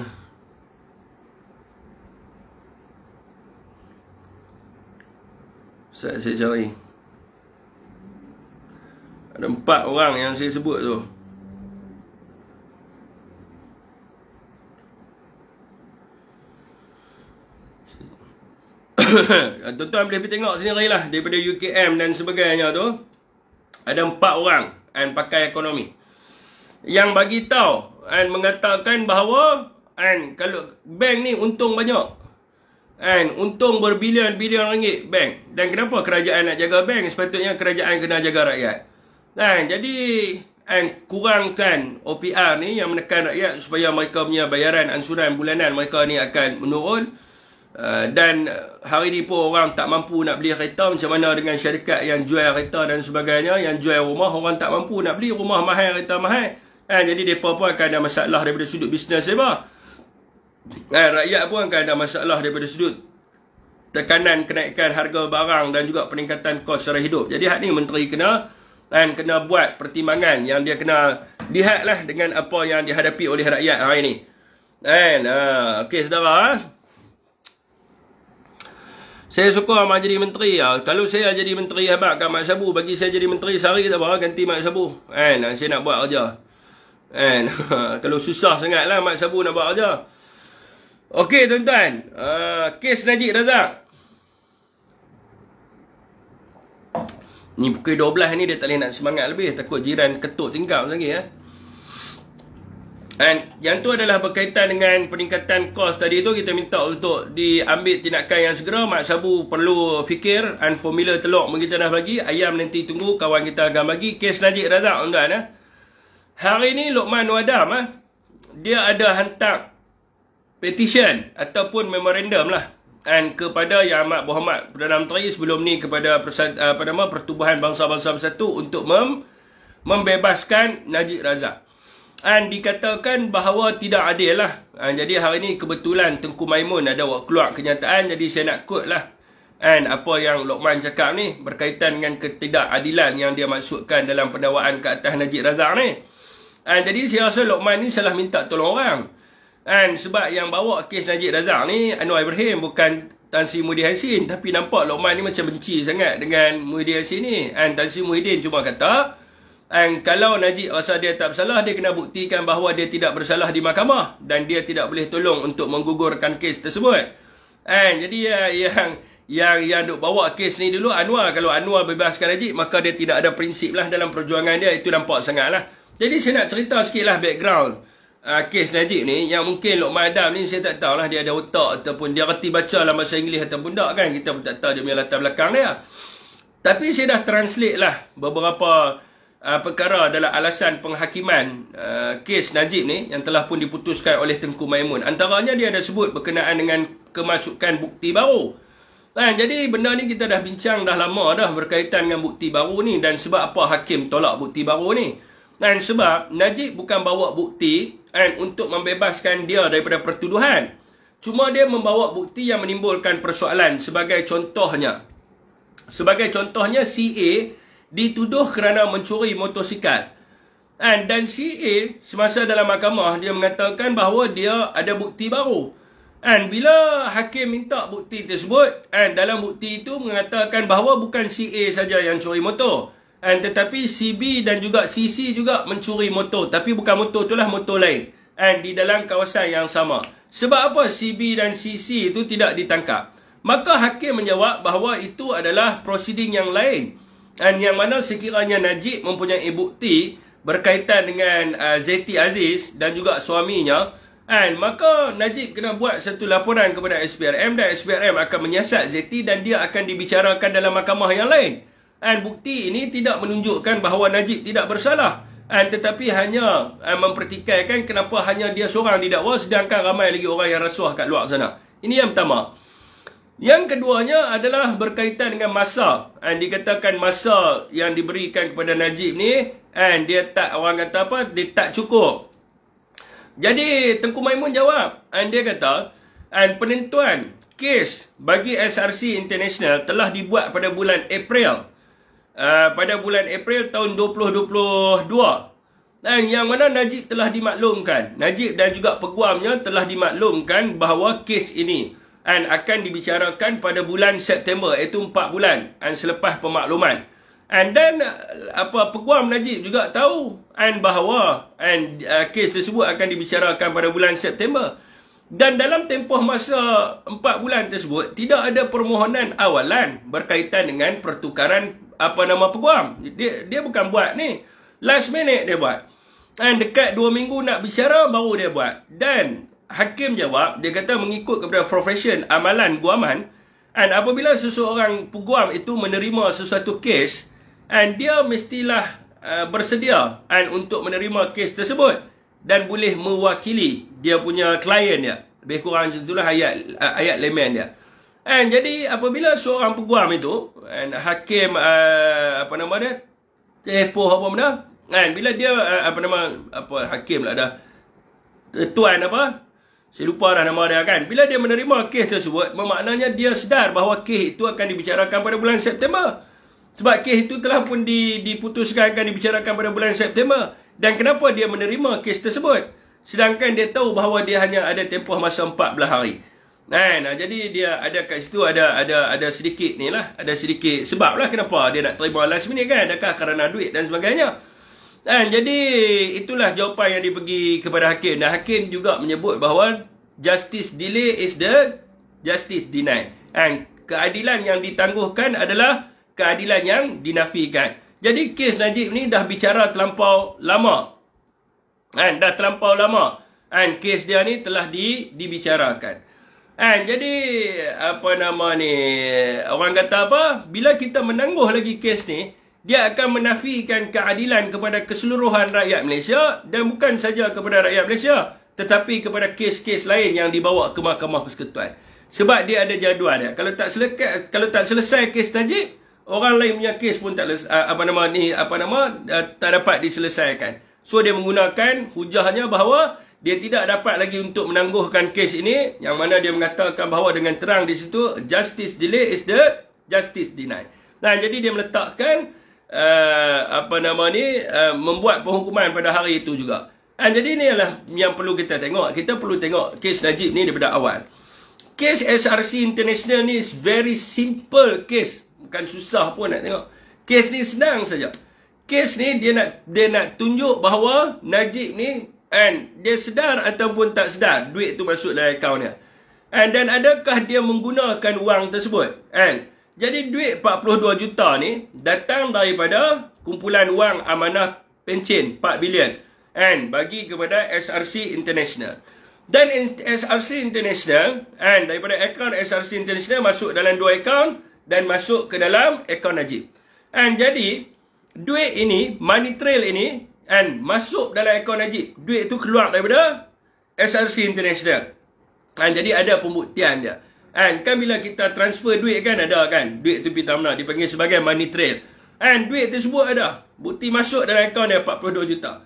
Ustaz saya cari Ada empat orang yang saya sebut tu <coughs> Tuan-tuan boleh pergi tengok sendiri lah Daripada UKM dan sebagainya tu Ada empat orang Yang pakai ekonomi Yang bagi tahu kan mengatakan bahawa kan kalau bank ni untung banyak kan untung berbilion-bilion ringgit bank dan kenapa kerajaan nak jaga bank sepatutnya kerajaan kena jaga rakyat kan jadi kan kurangkan OPR ni yang menekan rakyat supaya mereka punya bayaran ansuran bulanan mereka ni akan menurun Uh, dan hari ni pun orang tak mampu nak beli kereta macam mana dengan syarikat yang jual kereta dan sebagainya yang jual rumah orang tak mampu nak beli rumah mahal kereta mahal Eh, jadi mereka pun akan ada masalah daripada sudut bisnes mereka. Eh, rakyat pun akan ada masalah daripada sudut tekanan kenaikan harga barang dan juga peningkatan kos secara hidup. Jadi hak ni menteri kena dan kena buat pertimbangan yang dia kena lah dengan apa yang dihadapi oleh rakyat hari ni. Dan uh, eh, okey saudara. Eh. Saya suka amat jadi menteri. Ah, kalau saya jadi menteri hebat kan Mak Sabu. Bagi saya jadi menteri sehari tak apa. Ganti Mak Sabu. Dan eh, saya nak buat kerja. Kan? <laughs> Kalau susah sangat lah Mat Sabu nak buat kerja. Okey tuan-tuan. Uh, kes Najib Razak. Ni pukul 12 ni dia tak boleh nak semangat lebih. Takut jiran ketuk tinggal lagi. Eh? And, yang tu adalah berkaitan dengan peningkatan kos tadi tu kita minta untuk diambil tindakan yang segera Mak Sabu perlu fikir and formula teluk mungkin kita dah bagi ayam nanti tunggu kawan kita akan bagi kes Najib Razak tuan-tuan eh? Hari ni Luqman Wadam ah dia ada hantar petition ataupun memorandum lah dan kepada Yang Amat Berhormat Perdana Menteri sebelum ni kepada persat, eh, apa nama pertubuhan bangsa-bangsa bersatu untuk mem, membebaskan Najib Razak. Dan dikatakan bahawa tidak adil lah. and jadi hari ni kebetulan Tengku Maimun ada buat keluar kenyataan jadi saya nak kut lah. and apa yang Lokman cakap ni berkaitan dengan ketidakadilan yang dia masukkan dalam pendawaan ke atas Najib Razak ni. And ah, jadi saya rasa Lokman ni salah minta tolong orang. And sebab yang bawa kes Najib Razak ni Anwar Ibrahim bukan Tan Sri Muhyiddin Hassin. Tapi nampak Lokman ni macam benci sangat dengan Muhyiddin Hassin ni. And Tan Sri Muhyiddin cuma kata, And kalau Najib rasa dia tak bersalah, dia kena buktikan bahawa dia tidak bersalah di mahkamah. Dan dia tidak boleh tolong untuk menggugurkan kes tersebut. And jadi uh, yang yang yang duk bawa kes ni dulu Anwar kalau Anwar bebaskan Najib maka dia tidak ada prinsip lah dalam perjuangan dia itu nampak sangat jadi saya nak cerita sikit lah background uh, ah, kes Najib ni yang mungkin Lokman Adam ni saya tak tahu lah dia ada otak ataupun dia reti baca dalam bahasa Inggeris ataupun tak kan. Kita pun tak tahu dia punya latar belakang dia. Tapi saya dah translate lah beberapa uh, perkara dalam alasan penghakiman uh, ah, kes Najib ni yang telah pun diputuskan oleh Tengku Maimun. Antaranya dia ada sebut berkenaan dengan kemasukan bukti baru. Kan? Jadi benda ni kita dah bincang dah lama dah berkaitan dengan bukti baru ni dan sebab apa hakim tolak bukti baru ni. And sebab Najib bukan bawa bukti and untuk membebaskan dia daripada pertuduhan. Cuma dia membawa bukti yang menimbulkan persoalan sebagai contohnya. Sebagai contohnya CA dituduh kerana mencuri motosikal. And, dan CA semasa dalam mahkamah dia mengatakan bahawa dia ada bukti baru. Dan bila hakim minta bukti tersebut, and dalam bukti itu mengatakan bahawa bukan CA saja yang curi motor. And tetapi CB dan juga CC juga mencuri motor. Tapi bukan motor tu lah, motor lain. And di dalam kawasan yang sama. Sebab apa CB dan CC itu tidak ditangkap? Maka hakim menjawab bahawa itu adalah prosiding yang lain. Dan yang mana sekiranya Najib mempunyai bukti berkaitan dengan uh, Zeti Aziz dan juga suaminya. Dan maka Najib kena buat satu laporan kepada SPRM dan SPRM akan menyiasat Zeti dan dia akan dibicarakan dalam mahkamah yang lain. And bukti ini tidak menunjukkan bahawa Najib tidak bersalah. And tetapi hanya and eh, mempertikaikan kenapa hanya dia seorang didakwa sedangkan ramai lagi orang yang rasuah kat luar sana. Ini yang pertama. Yang keduanya adalah berkaitan dengan masa. And dikatakan masa yang diberikan kepada Najib ni and dia tak orang kata apa dia tak cukup. Jadi Tengku Maimun jawab and dia kata and penentuan kes bagi SRC International telah dibuat pada bulan April Eh, pada bulan April tahun 2022. Dan yang mana Najib telah dimaklumkan, Najib dan juga peguamnya telah dimaklumkan bahawa kes ini dan akan dibicarakan pada bulan September iaitu 4 bulan dan selepas pemakluman. And then eh, apa peguam Najib juga tahu and bahawa and uh, eh, kes tersebut akan dibicarakan pada bulan September. Dan dalam tempoh masa 4 bulan tersebut tidak ada permohonan awalan berkaitan dengan pertukaran apa nama peguam. Dia dia bukan buat ni. Last minute dia buat. Dan dekat dua minggu nak bicara baru dia buat. Dan hakim jawab, dia kata mengikut kepada profession amalan guaman. Dan apabila seseorang peguam itu menerima sesuatu kes, dan dia mestilah uh, bersedia and untuk menerima kes tersebut dan boleh mewakili dia punya klien dia. Lebih kurang macam itulah ayat uh, ayat lemen dia. And jadi apabila seorang peguam itu and hakim uh, apa nama dia tepoh apa benda kan bila dia uh, apa nama apa hakim lah dah tuan apa saya lupa dah nama dia kan bila dia menerima kes tersebut bermaknanya dia sedar bahawa kes itu akan dibicarakan pada bulan September sebab kes itu telah pun di, diputuskan akan dibicarakan pada bulan September dan kenapa dia menerima kes tersebut sedangkan dia tahu bahawa dia hanya ada tempoh masa 14 hari Kan? Nah, jadi dia ada kat situ ada ada ada sedikit ni lah. Ada sedikit sebab lah kenapa dia nak terima last minute kan. Adakah kerana duit dan sebagainya. Nah, eh, Jadi itulah jawapan yang dipergi kepada Hakim. Nah, Hakim juga menyebut bahawa justice delay is the justice denied. Kan? Keadilan yang ditangguhkan adalah keadilan yang dinafikan. Jadi kes Najib ni dah bicara terlampau lama. Kan? Dah terlampau lama. Kan? Kes dia ni telah di, dibicarakan. Kan? Jadi, apa nama ni, orang kata apa, bila kita menangguh lagi kes ni, dia akan menafikan keadilan kepada keseluruhan rakyat Malaysia dan bukan saja kepada rakyat Malaysia tetapi kepada kes-kes lain yang dibawa ke Mahkamah Persekutuan. Sebab dia ada jadual dia. Kalau tak selesai kalau tak selesai kes Najib, orang lain punya kes pun tak ah, apa nama ni apa nama ah, tak dapat diselesaikan. So dia menggunakan hujahnya bahawa dia tidak dapat lagi untuk menangguhkan kes ini yang mana dia mengatakan bahawa dengan terang di situ justice delay is the justice deny. Nah, jadi dia meletakkan uh, apa nama ni uh, membuat penghukuman pada hari itu juga. Dan eh, jadi ini adalah yang perlu kita tengok. Kita perlu tengok kes Najib ni daripada awal. Kes SRC International ni is very simple case. Bukan susah pun nak tengok. Kes ni senang saja. Kes ni dia nak dia nak tunjuk bahawa Najib ni And dia sedar ataupun tak sedar duit tu masuk dalam akaun dia. And then adakah dia menggunakan wang tersebut? And jadi duit 42 juta ni datang daripada kumpulan wang amanah pencen 4 bilion and bagi kepada SRC International. Dan in, SRC International and daripada akaun SRC International masuk dalam dua akaun dan masuk ke dalam akaun Najib. And jadi duit ini money trail ini and masuk dalam akaun Najib. Duit tu keluar daripada SRC International. And jadi ada pembuktian dia. And kan bila kita transfer duit kan ada kan. Duit tu pita mana dipanggil sebagai money trail. And duit tersebut ada. Bukti masuk dalam akaun dia 42 juta.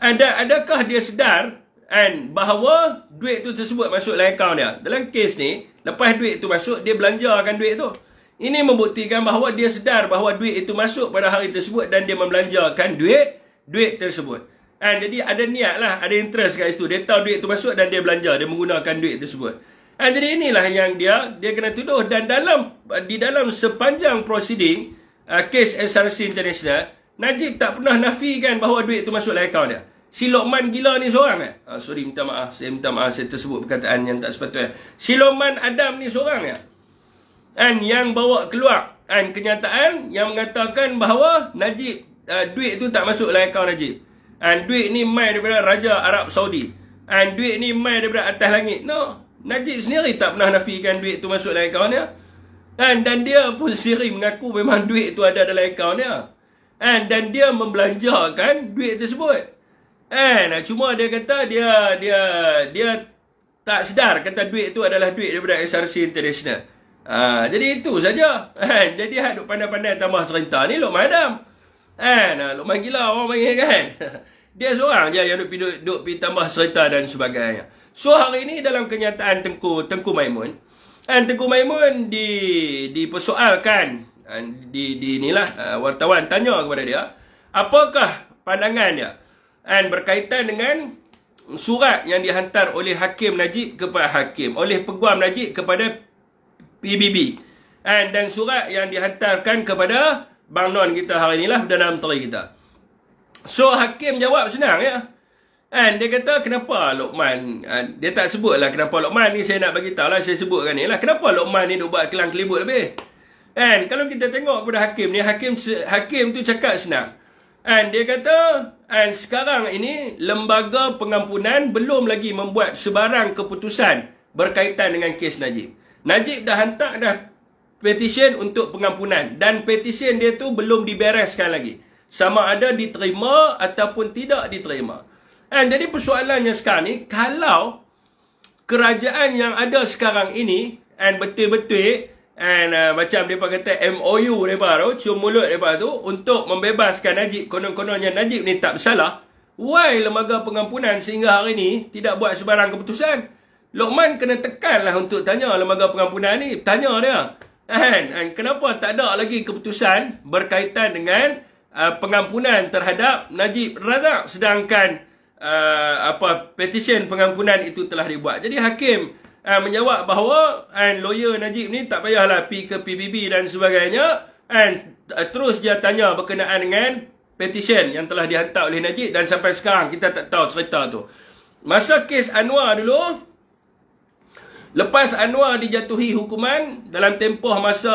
And dan adakah dia sedar and bahawa duit tu tersebut masuk dalam akaun dia. Dalam kes ni, lepas duit tu masuk, dia belanjakan duit tu. Ini membuktikan bahawa dia sedar bahawa duit itu masuk pada hari tersebut dan dia membelanjakan duit duit tersebut. Ha, jadi ada niat lah, ada interest kat situ. Dia tahu duit tu masuk dan dia belanja, dia menggunakan duit tersebut. Ha, jadi inilah yang dia dia kena tuduh dan dalam di dalam sepanjang proceeding uh, kes SRC International Najib tak pernah nafikan bahawa duit tu masuk dalam akaun dia. Si Lokman gila ni seorang eh? Ha, sorry minta maaf, saya minta maaf saya tersebut perkataan yang tak sepatutnya. Si Lokman Adam ni seorang ya. Kan yang bawa keluar kan kenyataan yang mengatakan bahawa Najib uh, duit tu tak masuk dalam akaun Najib. And ah, duit ni main daripada Raja Arab Saudi. And ah, duit ni main daripada atas langit. No. Najib sendiri tak pernah nafikan duit tu masuk dalam akaun dia. And, dan dia pun sendiri mengaku memang duit tu ada dalam akaun dia. And, dan dia membelanjakan duit tersebut. And, cuma dia kata dia dia dia tak sedar kata duit tu adalah duit daripada SRC International. Uh, jadi itu saja. jadi hak duk pandai-pandai tambah cerita ni Lok Madam. Kan? Eh, lumayan gila orang panggil kan? <laughs> Dia seorang je yang duk, duk, duk pergi tambah cerita dan sebagainya. So, hari ini dalam kenyataan Tengku, Tengku Maimun. Kan, Tengku Maimun di, dipersoalkan. Eh, di, di inilah eh, wartawan tanya kepada dia. Apakah pandangannya? Kan, berkaitan dengan surat yang dihantar oleh Hakim Najib kepada Hakim. Oleh Peguam Najib kepada PBB. Kan, dan surat yang dihantarkan kepada bang Don kita hari ni lah Perdana Menteri kita. So hakim jawab senang ya. And dia kata kenapa Lokman ah, dia tak sebut lah kenapa Lokman ni saya nak bagi tahu lah saya sebutkan ni lah kenapa Lokman ni duk buat kelang kelibut lebih. And kalau kita tengok pada hakim ni hakim hakim tu cakap senang. And dia kata and sekarang ini lembaga pengampunan belum lagi membuat sebarang keputusan berkaitan dengan kes Najib. Najib dah hantar dah petition untuk pengampunan dan petition dia tu belum dibereskan lagi sama ada diterima ataupun tidak diterima dan eh, jadi persoalannya sekarang ni kalau kerajaan yang ada sekarang ini and betul-betul and uh, macam depa kata MOU depa tu cium mulut depa tu untuk membebaskan Najib konon-kononnya Najib ni tak bersalah why lembaga pengampunan sehingga hari ni tidak buat sebarang keputusan Lokman kena tekanlah untuk tanya lembaga pengampunan ni. Tanya dia. And, and kenapa tak ada lagi keputusan berkaitan dengan uh, pengampunan terhadap Najib Razak sedangkan uh, apa petisyen pengampunan itu telah dibuat. Jadi hakim uh, menjawab bahawa and lawyer Najib ni tak payahlah pi ke PBB dan sebagainya and uh, terus dia tanya berkenaan dengan petisyen yang telah dihantar oleh Najib dan sampai sekarang kita tak tahu cerita tu. Masa kes Anwar dulu Lepas Anwar dijatuhi hukuman dalam tempoh masa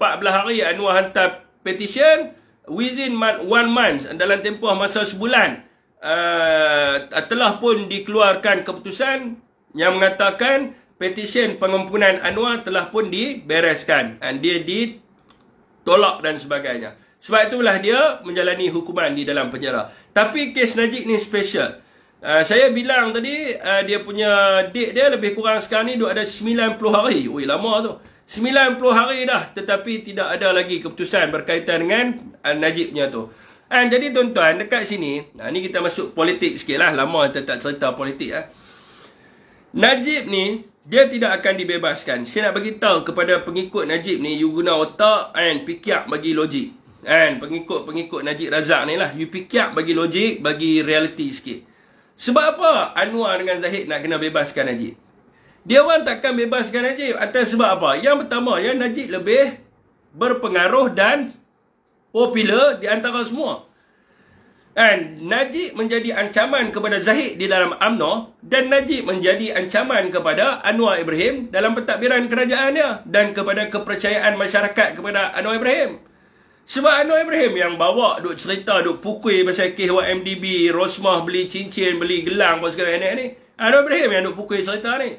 14 hari Anwar hantar petition within one month dalam tempoh masa sebulan uh, telah pun dikeluarkan keputusan yang mengatakan petition pengampunan Anwar telah pun dibereskan dan dia ditolak dan sebagainya. Sebab itulah dia menjalani hukuman di dalam penjara. Tapi kes Najib ni special. Eh, saya bilang tadi uh, dia punya date dia lebih kurang sekarang ni ada 90 hari. Ui lama tu. 90 hari dah tetapi tidak ada lagi keputusan berkaitan dengan uh, eh, Najib tu. And, jadi tuan-tuan dekat sini, uh, ni kita masuk politik sikit lah. Lama kita tak cerita politik lah. Najib ni dia tidak akan dibebaskan. Saya nak bagi tahu kepada pengikut Najib ni, you guna otak and pikir bagi logik. And pengikut-pengikut Najib Razak ni lah, you pikir bagi logik, bagi reality sikit. Sebab apa Anwar dengan Zahid nak kena bebaskan Najib? Dia orang takkan bebaskan Najib atas sebab apa? Yang pertama, yang Najib lebih berpengaruh dan popular di antara semua. Dan Najib menjadi ancaman kepada Zahid di dalam UMNO dan Najib menjadi ancaman kepada Anwar Ibrahim dalam pentadbiran kerajaannya dan kepada kepercayaan masyarakat kepada Anwar Ibrahim. Sebab Anwar Ibrahim yang bawa duk cerita duk pukul pasal kes MDB Rosmah beli cincin, beli gelang buat segala enak ni. Anwar Ibrahim yang duk pukul cerita ni.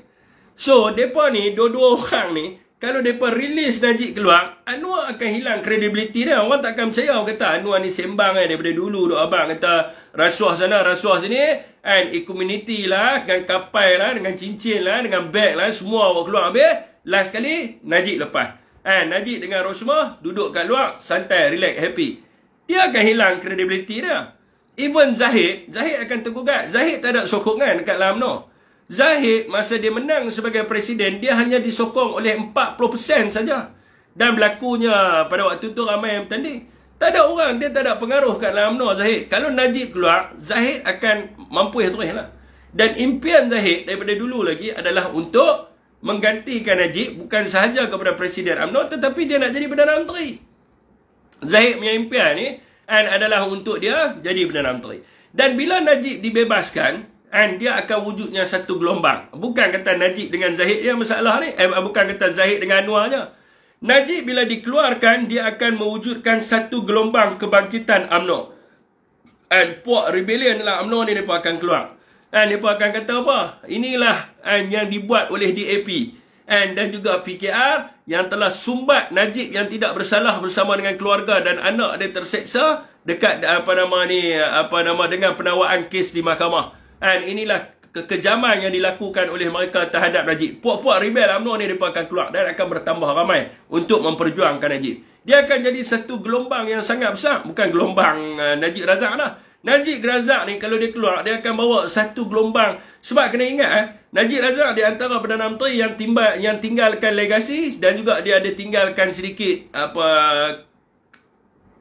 So, depa ni dua-dua orang ni kalau depa rilis Najib keluar, Anwar akan hilang kredibiliti dia. Orang tak akan percaya orang kata Anwar ni sembang eh daripada dulu duk abang kata rasuah sana, rasuah sini and community lah, dengan kapal lah, dengan cincin lah, dengan beg lah semua awak keluar habis. Last kali Najib lepas. Eh, Najib dengan Rosmah duduk kat luar, santai, relax, happy. Dia akan hilang kredibiliti dia. Even Zahid, Zahid akan tergugat. Zahid tak ada sokongan kat dalam no. Zahid masa dia menang sebagai presiden, dia hanya disokong oleh 40% saja. Dan berlakunya pada waktu tu ramai yang bertanding. Tak ada orang, dia tak ada pengaruh kat dalam no Zahid. Kalau Najib keluar, Zahid akan mampu yang terus lah. Dan impian Zahid daripada dulu lagi adalah untuk menggantikan Najib bukan sahaja kepada Presiden UMNO tetapi dia nak jadi Perdana Menteri. Zahid punya impian ni and adalah untuk dia jadi Perdana Menteri. Dan bila Najib dibebaskan and dia akan wujudnya satu gelombang. Bukan kata Najib dengan Zahid yang masalah ni. Eh, bukan kata Zahid dengan Anwar je. Najib bila dikeluarkan dia akan mewujudkan satu gelombang kebangkitan UMNO. And eh, puak rebellion lah UMNO ni dia akan keluar. And mereka akan kata apa? Inilah and yang dibuat oleh DAP. And dan juga PKR yang telah sumbat Najib yang tidak bersalah bersama dengan keluarga dan anak dia terseksa dekat apa nama ni apa nama dengan penawaan kes di mahkamah. And inilah kekejaman yang dilakukan oleh mereka terhadap Najib. Puak-puak rebel UMNO ni mereka akan keluar dan akan bertambah ramai untuk memperjuangkan Najib. Dia akan jadi satu gelombang yang sangat besar. Bukan gelombang uh, Najib Razak lah. Najib Razak ni kalau dia keluar dia akan bawa satu gelombang sebab kena ingat eh Najib Razak di antara Perdana Menteri yang timba yang tinggalkan legasi dan juga dia ada tinggalkan sedikit apa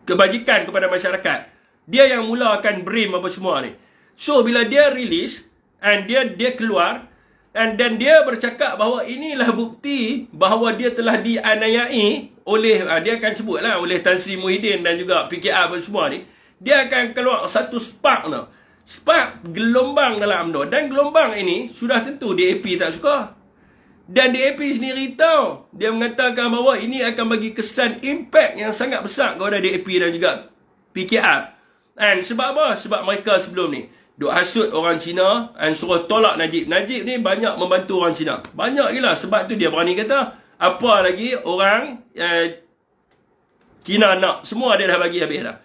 kebajikan kepada masyarakat. Dia yang mula akan BRIM apa semua ni. So bila dia release and dia dia keluar and then dia bercakap bahawa inilah bukti bahawa dia telah dianiayai oleh ah, dia akan sebutlah oleh Tan Sri Muhyiddin dan juga PKR apa semua ni dia akan keluar satu spark tu. Spark gelombang dalam tu. Dan gelombang ini sudah tentu DAP tak suka. Dan DAP sendiri tahu. Dia mengatakan bahawa ini akan bagi kesan impact yang sangat besar kepada DAP dan juga PKR. Dan sebab apa? Sebab mereka sebelum ni. Duk hasut orang Cina dan suruh tolak Najib. Najib ni banyak membantu orang Cina. Banyak gila. Sebab tu dia berani kata. Apa lagi orang eh, Cina nak. Semua dia dah bagi habis dah.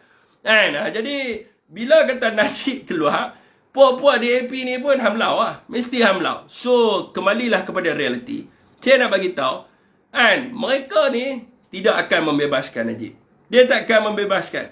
Kan? Ha, jadi, bila kata Najib <laughs> keluar, puak-puak DAP ni pun hamlau lah. Mesti hamlau. So, kembalilah kepada realiti. Saya nak bagi tahu, kan? Mereka ni tidak akan membebaskan Najib. Dia tak akan membebaskan.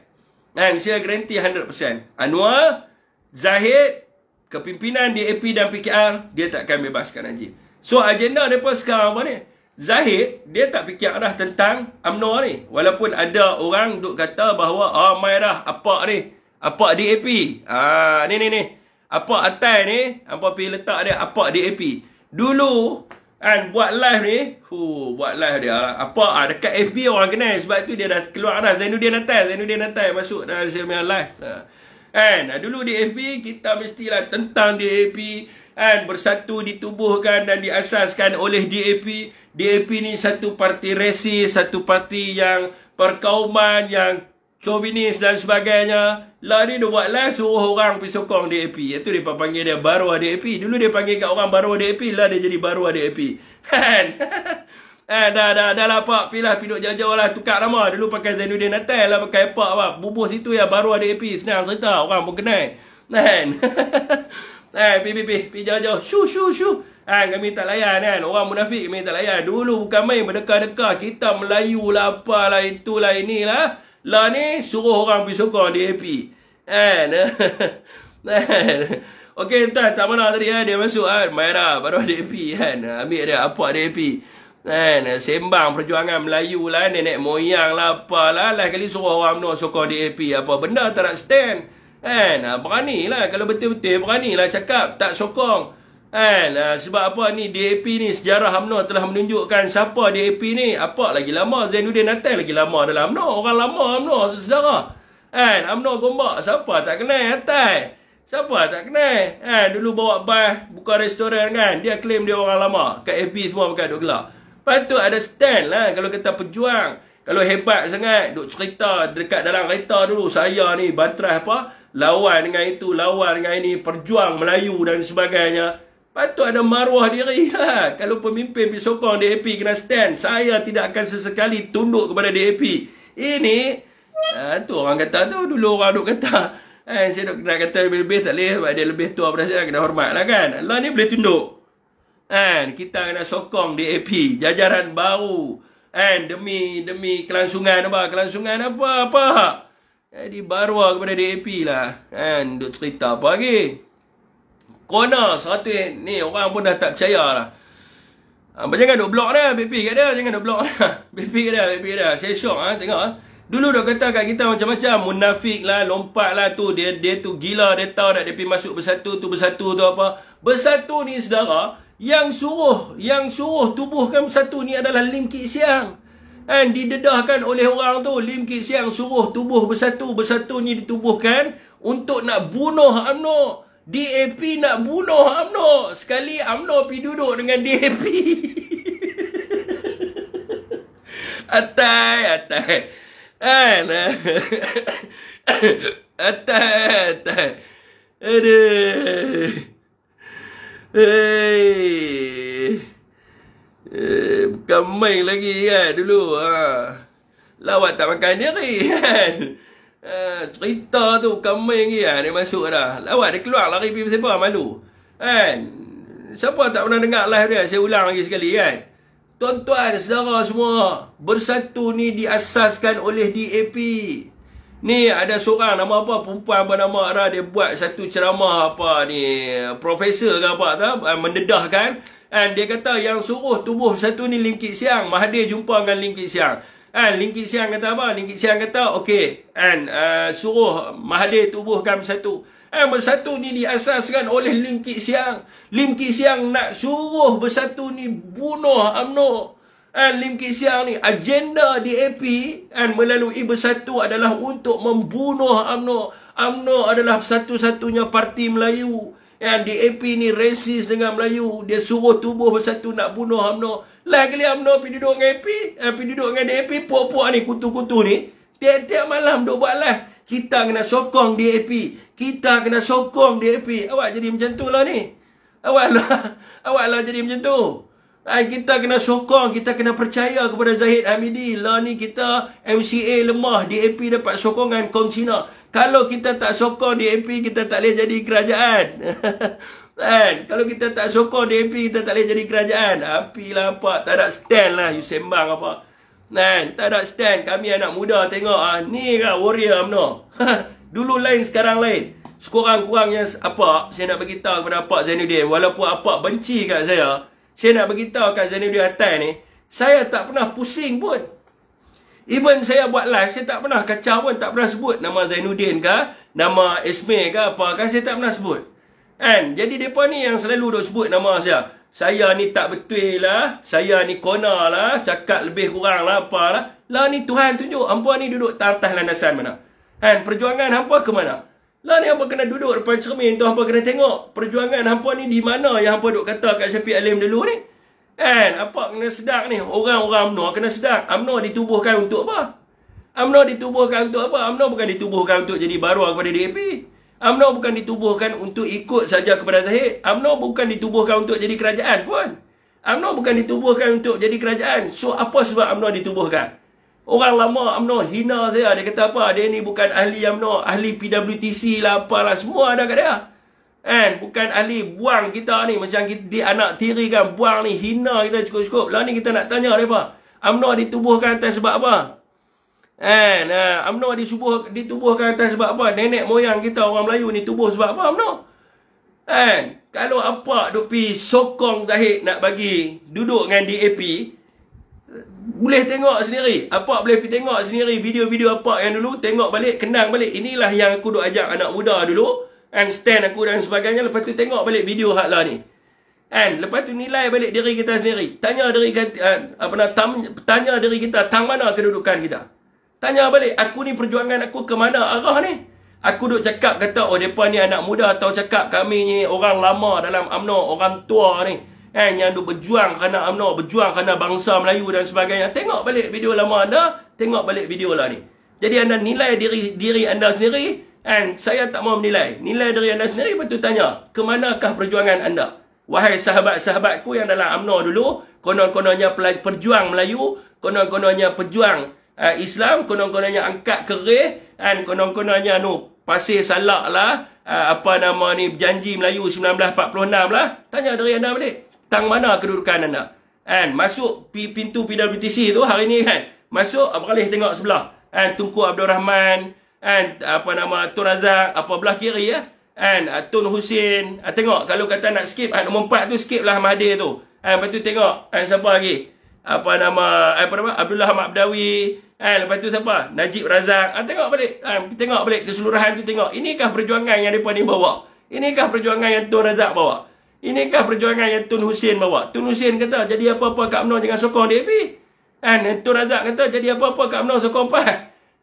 Kan? Saya garanti 100%. Anwar, Zahid, kepimpinan DAP dan PKR, dia tak akan bebaskan Najib. So, agenda mereka sekarang apa ni? Zahid dia tak fikir arah tentang UMNO ni walaupun ada orang duk kata bahawa ah oh, mai apa ni apa DAP ah ni ni ni apa atai ni apa pi letak dia apa DAP dulu kan buat live ni hu buat live dia apa ah dekat FB orang kenal sebab tu dia dah keluar arah Zainuddin Atai Zainuddin Atai masuk dalam saya live ah. kan ah, dulu di FB kita mestilah tentang DAP kan, bersatu ditubuhkan dan diasaskan oleh DAP. DAP ni satu parti resis, satu parti yang perkauman, yang chauvinis dan sebagainya. Lah ni dia buat lah suruh orang pergi sokong DAP. Itu dia panggil dia baru DAP. Dulu dia panggil kat orang baru DAP, lah dia jadi baru DAP. <laughs> Kan? <laughs> Eh, dah, dah, dah lah, Pak. Pilah, piduk jauh-jauh lah. Tukar nama. Dulu pakai Zainuddin Natal lah. Pakai Pak, Pak. Bubuh situ ya. Baru ada AP. Senang cerita. Orang pun kenal. Kan? <laughs> Eh, pi, pi, pi. Pi jauh-jauh. Syu, syu, syu. Eh, kami tak layan eh. kan. Orang munafik kami tak layan. Dulu bukan main berdekah-dekah. Kita Melayu lah, apalah, itulah, inilah. Lah ni, suruh orang pergi sokong di AP. Kan? Kan? Okey, entah tak mana tadi eh. Dia masuk kan. Eh. Mayra, lah, baru ada AP kan. Ambil dia, apa ada AP. Kan? Sembang perjuangan Melayu lah. Nenek moyang lah, apa Lah kali suruh orang no sokong di AP. Apa benda tak nak stand. Kan? Ha, beranilah. Kalau betul-betul beranilah cakap. Tak sokong. Kan? Ha, sebab apa ni DAP ni sejarah UMNO telah menunjukkan siapa DAP ni. Apa lagi lama Zainuddin Natal lagi lama dalam UMNO. Orang lama UMNO sejarah. Kan? Eh, UMNO gombak. Siapa tak kenal Natal? Siapa tak kenal? Kan? Dulu bawa bas buka restoran kan. Dia claim dia orang lama. Kat FB semua bukan duk gelap. Patut ada stand lah kalau kita pejuang. Kalau hebat sangat, duk cerita dekat dalam kereta dulu, saya ni bantrah apa, lawan dengan itu, lawan dengan ini, perjuang Melayu dan sebagainya. Patut ada maruah diri lah. Kalau pemimpin pergi sokong DAP kena stand. Saya tidak akan sesekali tunduk kepada DAP. Ini, ah, tu orang kata tu. Dulu orang duk kata. Eh, saya duk nak kata lebih-lebih tak boleh. Sebab dia lebih tua berasa saya. Kena hormat lah kan. Allah ni boleh tunduk. Eh, kita kena sokong DAP. Jajaran baru. Eh, demi demi kelangsungan apa? Kelangsungan apa? Apa? apa? Eh, di barwa lah kepada DAP lah. Kan, duk cerita apa lagi. Kona, satu ni orang pun dah tak percaya lah. Ha, jangan duk blok dah, BP kat dia. Jangan duk blok dah. <laughs> BP kat dia, BP kat dia. Saya syok lah, ha? tengok ah. Dulu dah kata kat kita macam-macam munafik lah, lompat lah tu. Dia dia tu gila, dia tahu nak dia masuk bersatu tu, bersatu tu apa. Bersatu ni, saudara, yang suruh, yang suruh tubuhkan bersatu ni adalah Lim Kik Siang. Kan, didedahkan oleh orang tu. Lim Kit Siang suruh tubuh bersatu. Bersatunya ditubuhkan untuk nak bunuh UMNO. DAP nak bunuh UMNO. Sekali UMNO pergi duduk dengan DAP. <laughs> atai, atai. Kan? <coughs> atai, atai. Aduh. Hei. Eh, bukan main lagi kan dulu. Ha. Lawat tak makan ni, <laughs> kan. Ha, cerita tu bukan main lagi kan. Dia masuk dah. Lawat dia keluar lari pergi siapa malu. Kan. Siapa tak pernah dengar live dia. Saya ulang lagi sekali kan. Tuan-tuan, saudara semua. Bersatu ni diasaskan oleh DAP. Ni ada seorang nama apa perempuan bernama Ara dia buat satu ceramah apa ni profesor ke apa tak mendedahkan Kan dia kata yang suruh tubuh satu ni Lingkit Siang. Mahathir jumpa dengan Lingkit Siang. Kan Lingkit Siang kata apa? Lingkit Siang kata okey. Kan uh, suruh Mahathir tubuhkan satu. Eh bersatu ni diasaskan oleh Lingkit Siang. Lingkit Siang nak suruh bersatu ni bunuh UMNO. Eh Lingkit Siang ni agenda DAP kan melalui bersatu adalah untuk membunuh UMNO. UMNO adalah satu-satunya parti Melayu. Yang DAP ni resis dengan Melayu. Dia suruh tubuh bersatu nak bunuh UMNO. Lagi-lagi UMNO pergi duduk dengan AP. Eh, pergi duduk dengan DAP. puak ni, kutu-kutu ni. Tiap-tiap malam duk buat live. Kita kena sokong DAP. Kita kena sokong DAP. Awak jadi macam tu lah ni. Awak lah. <laughs> Awak lah jadi macam tu. Ah, kita kena sokong, kita kena percaya kepada Zahid Hamidi. Lah ni kita MCA lemah, DAP dapat sokongan kaum Cina. Kalau kita tak sokong DAP, kita tak boleh jadi kerajaan. <laughs> Kan? Kalau kita tak sokong DAP, kita tak boleh jadi kerajaan. Apilah apa, tak ada stand lah, you sembang apa. Kan? Tak ada stand, kami anak muda tengok, ah, ni kan warrior amno. <laughs> Dulu lain, sekarang lain. Sekurang-kurangnya apa, saya nak beritahu kepada Pak Zainuddin, walaupun apa benci kat saya, saya nak beritahu kat Zainuddin Atai ni, saya tak pernah pusing pun. Even saya buat live, saya tak pernah kacau pun, tak pernah sebut nama Zainuddin ke, nama Esme ke apa kan, saya tak pernah sebut. And, jadi mereka ni yang selalu duk sebut nama saya. Saya ni tak betul lah, saya ni kona lah, cakap lebih kurang lah, apa lah. Lah ni Tuhan tunjuk, hampa ni duduk tak atas landasan mana. And, perjuangan hampa ke mana? Lah ni hampa kena duduk depan cermin tu hampa kena tengok perjuangan hampa ni di mana yang hampa duk kata kat Syafiq Alim dulu ni. Kan? Apa kena sedak ni? Orang-orang UMNO kena sedak UMNO ditubuhkan untuk apa? UMNO ditubuhkan untuk apa? UMNO bukan ditubuhkan untuk jadi baru kepada DAP. UMNO bukan ditubuhkan untuk ikut saja kepada Zahid. UMNO bukan ditubuhkan untuk jadi kerajaan pun. UMNO bukan ditubuhkan untuk jadi kerajaan. So apa sebab UMNO ditubuhkan? Orang lama UMNO hina saya. Dia kata apa? Dia ni bukan ahli UMNO. Ahli PWTC lah apalah. Semua ada kat dia. Kan? Bukan ahli buang kita ni. Macam kita, di anak tiri kan. Buang ni. Hina kita cukup-cukup. Lah ni kita nak tanya mereka. UMNO ditubuhkan atas sebab apa? Kan? UMNO ha, disubuh, ditubuhkan atas sebab apa? Nenek moyang kita orang Melayu ni tubuh sebab apa UMNO? Kan? Kalau apa duk pergi sokong Zahid nak bagi duduk dengan DAP boleh tengok sendiri apa boleh pergi tengok sendiri video-video apa yang dulu tengok balik kenang balik inilah yang aku duk ajak anak muda dulu and stand aku dan sebagainya lepas tu tengok balik video hak lah ni and lepas tu nilai balik diri kita sendiri tanya diri kita eh, apa nak tanya diri kita tang mana kedudukan kita tanya balik aku ni perjuangan aku ke mana arah ni aku duk cakap kata oh depa ni anak muda atau cakap kami ni orang lama dalam amno orang tua ni Eh, yang duk berjuang kerana UMNO, berjuang kerana bangsa Melayu dan sebagainya. Tengok balik video lama anda, tengok balik video lah ni. Jadi anda nilai diri diri anda sendiri, and saya tak mau menilai. Nilai diri anda sendiri, betul tanya, ke manakah perjuangan anda? Wahai sahabat-sahabatku yang dalam UMNO dulu, konon-kononnya perjuang Melayu, konon-kononnya perjuang uh, Islam, konon-kononnya angkat kerih, and konon-kononnya nu pasir salak lah, uh, apa nama ni, janji Melayu 1946 lah. Tanya dari anda balik tang mana kedudukan anda. Kan, masuk pintu PWTC tu hari ni kan. Masuk beralih tengok sebelah. Kan, Tunku Abdul Rahman, kan apa nama Tun Razak, apa belah kiri ya. Kan, ah, Tun Husin, ah, tengok kalau kata nak skip kan nombor 4 tu skip lah Mahdi tu. Kan, lepas tu tengok kan siapa lagi? Apa nama eh, apa nama Abdullah Ahmad Abdawi, kan lepas tu siapa? Najib Razak. Ha, tengok balik, kan tengok balik keseluruhan tu tengok. Inikah perjuangan yang depa ni bawa? Inikah perjuangan yang Tun Razak bawa? Inikah perjuangan yang Tun Hussein bawa? Tun Hussein kata, jadi apa-apa Kak UMNO jangan sokong DAP. And eh, Tun Razak kata, jadi apa-apa Kak UMNO sokong PAN.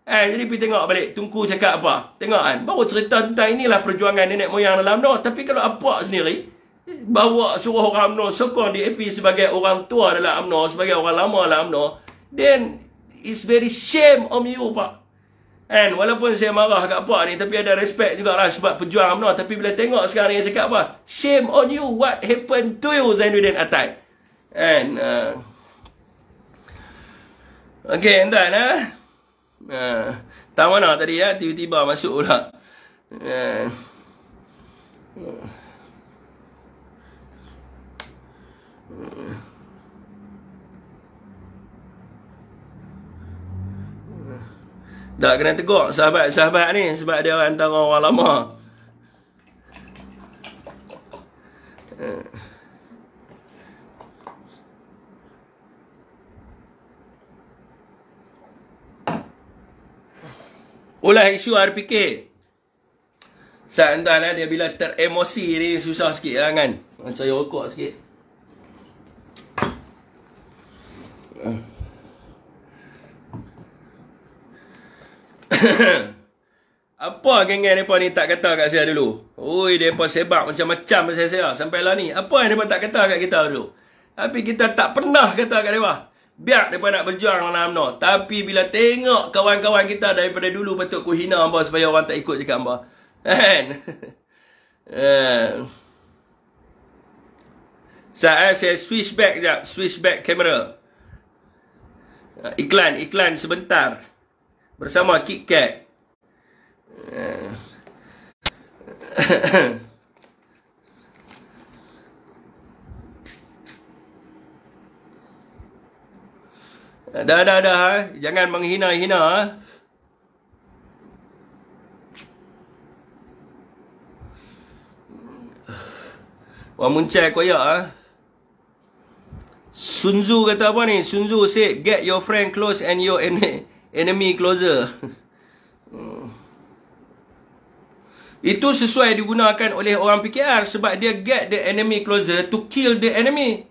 eh, jadi pergi tengok balik, Tunku cakap apa. Tengok kan, baru cerita tentang inilah perjuangan nenek moyang dalam UMNO. Tapi kalau apa sendiri, bawa suruh orang UMNO sokong DAP sebagai orang tua dalam UMNO, sebagai orang lama dalam UMNO, then it's very shame on you, Pak. And walaupun saya marah kat apa ni, tapi ada respect jugalah sebab pejuang Amno. Tapi bila tengok sekarang ni, cakap apa? Shame on you. What happened to you, Zainuddin Atai? And, uh, okay, entah, nah. Uh, tak mana tadi, ya. Tiba-tiba masuk pula. Uh, uh. Tak kena tegur sahabat-sahabat ni sebab dia antara orang lama. Eh. Ulah isu RPK. Saat entahlah dia bila teremosi ni susah sikit lah kan. Saya rokok sikit. <coughs> apa geng-geng mereka ni tak kata kat saya dulu? Ui, mereka sebab macam-macam pasal saya lah. sampai lah ni. Apa yang mereka tak kata kat kita dulu? Tapi kita tak pernah kata kat mereka. Biar mereka nak berjuang dengan Amno. Tapi bila tengok kawan-kawan kita daripada dulu betul ku hina hamba supaya orang tak ikut cakap hamba. Kan? <laughs> Eh. Saya eh, saya switch back jap, switch back kamera. Ah, iklan, iklan sebentar bersama Kit Kat. <laughs> dah, dah, dah. Eh. Jangan menghina-hina. Eh. Wah muncai koyak eh. Sunzu kata apa ni? Sunzu said get your friend close and your enemy enemy closer. Itu sesuai digunakan oleh orang PKR sebab dia get the enemy closer to kill the enemy.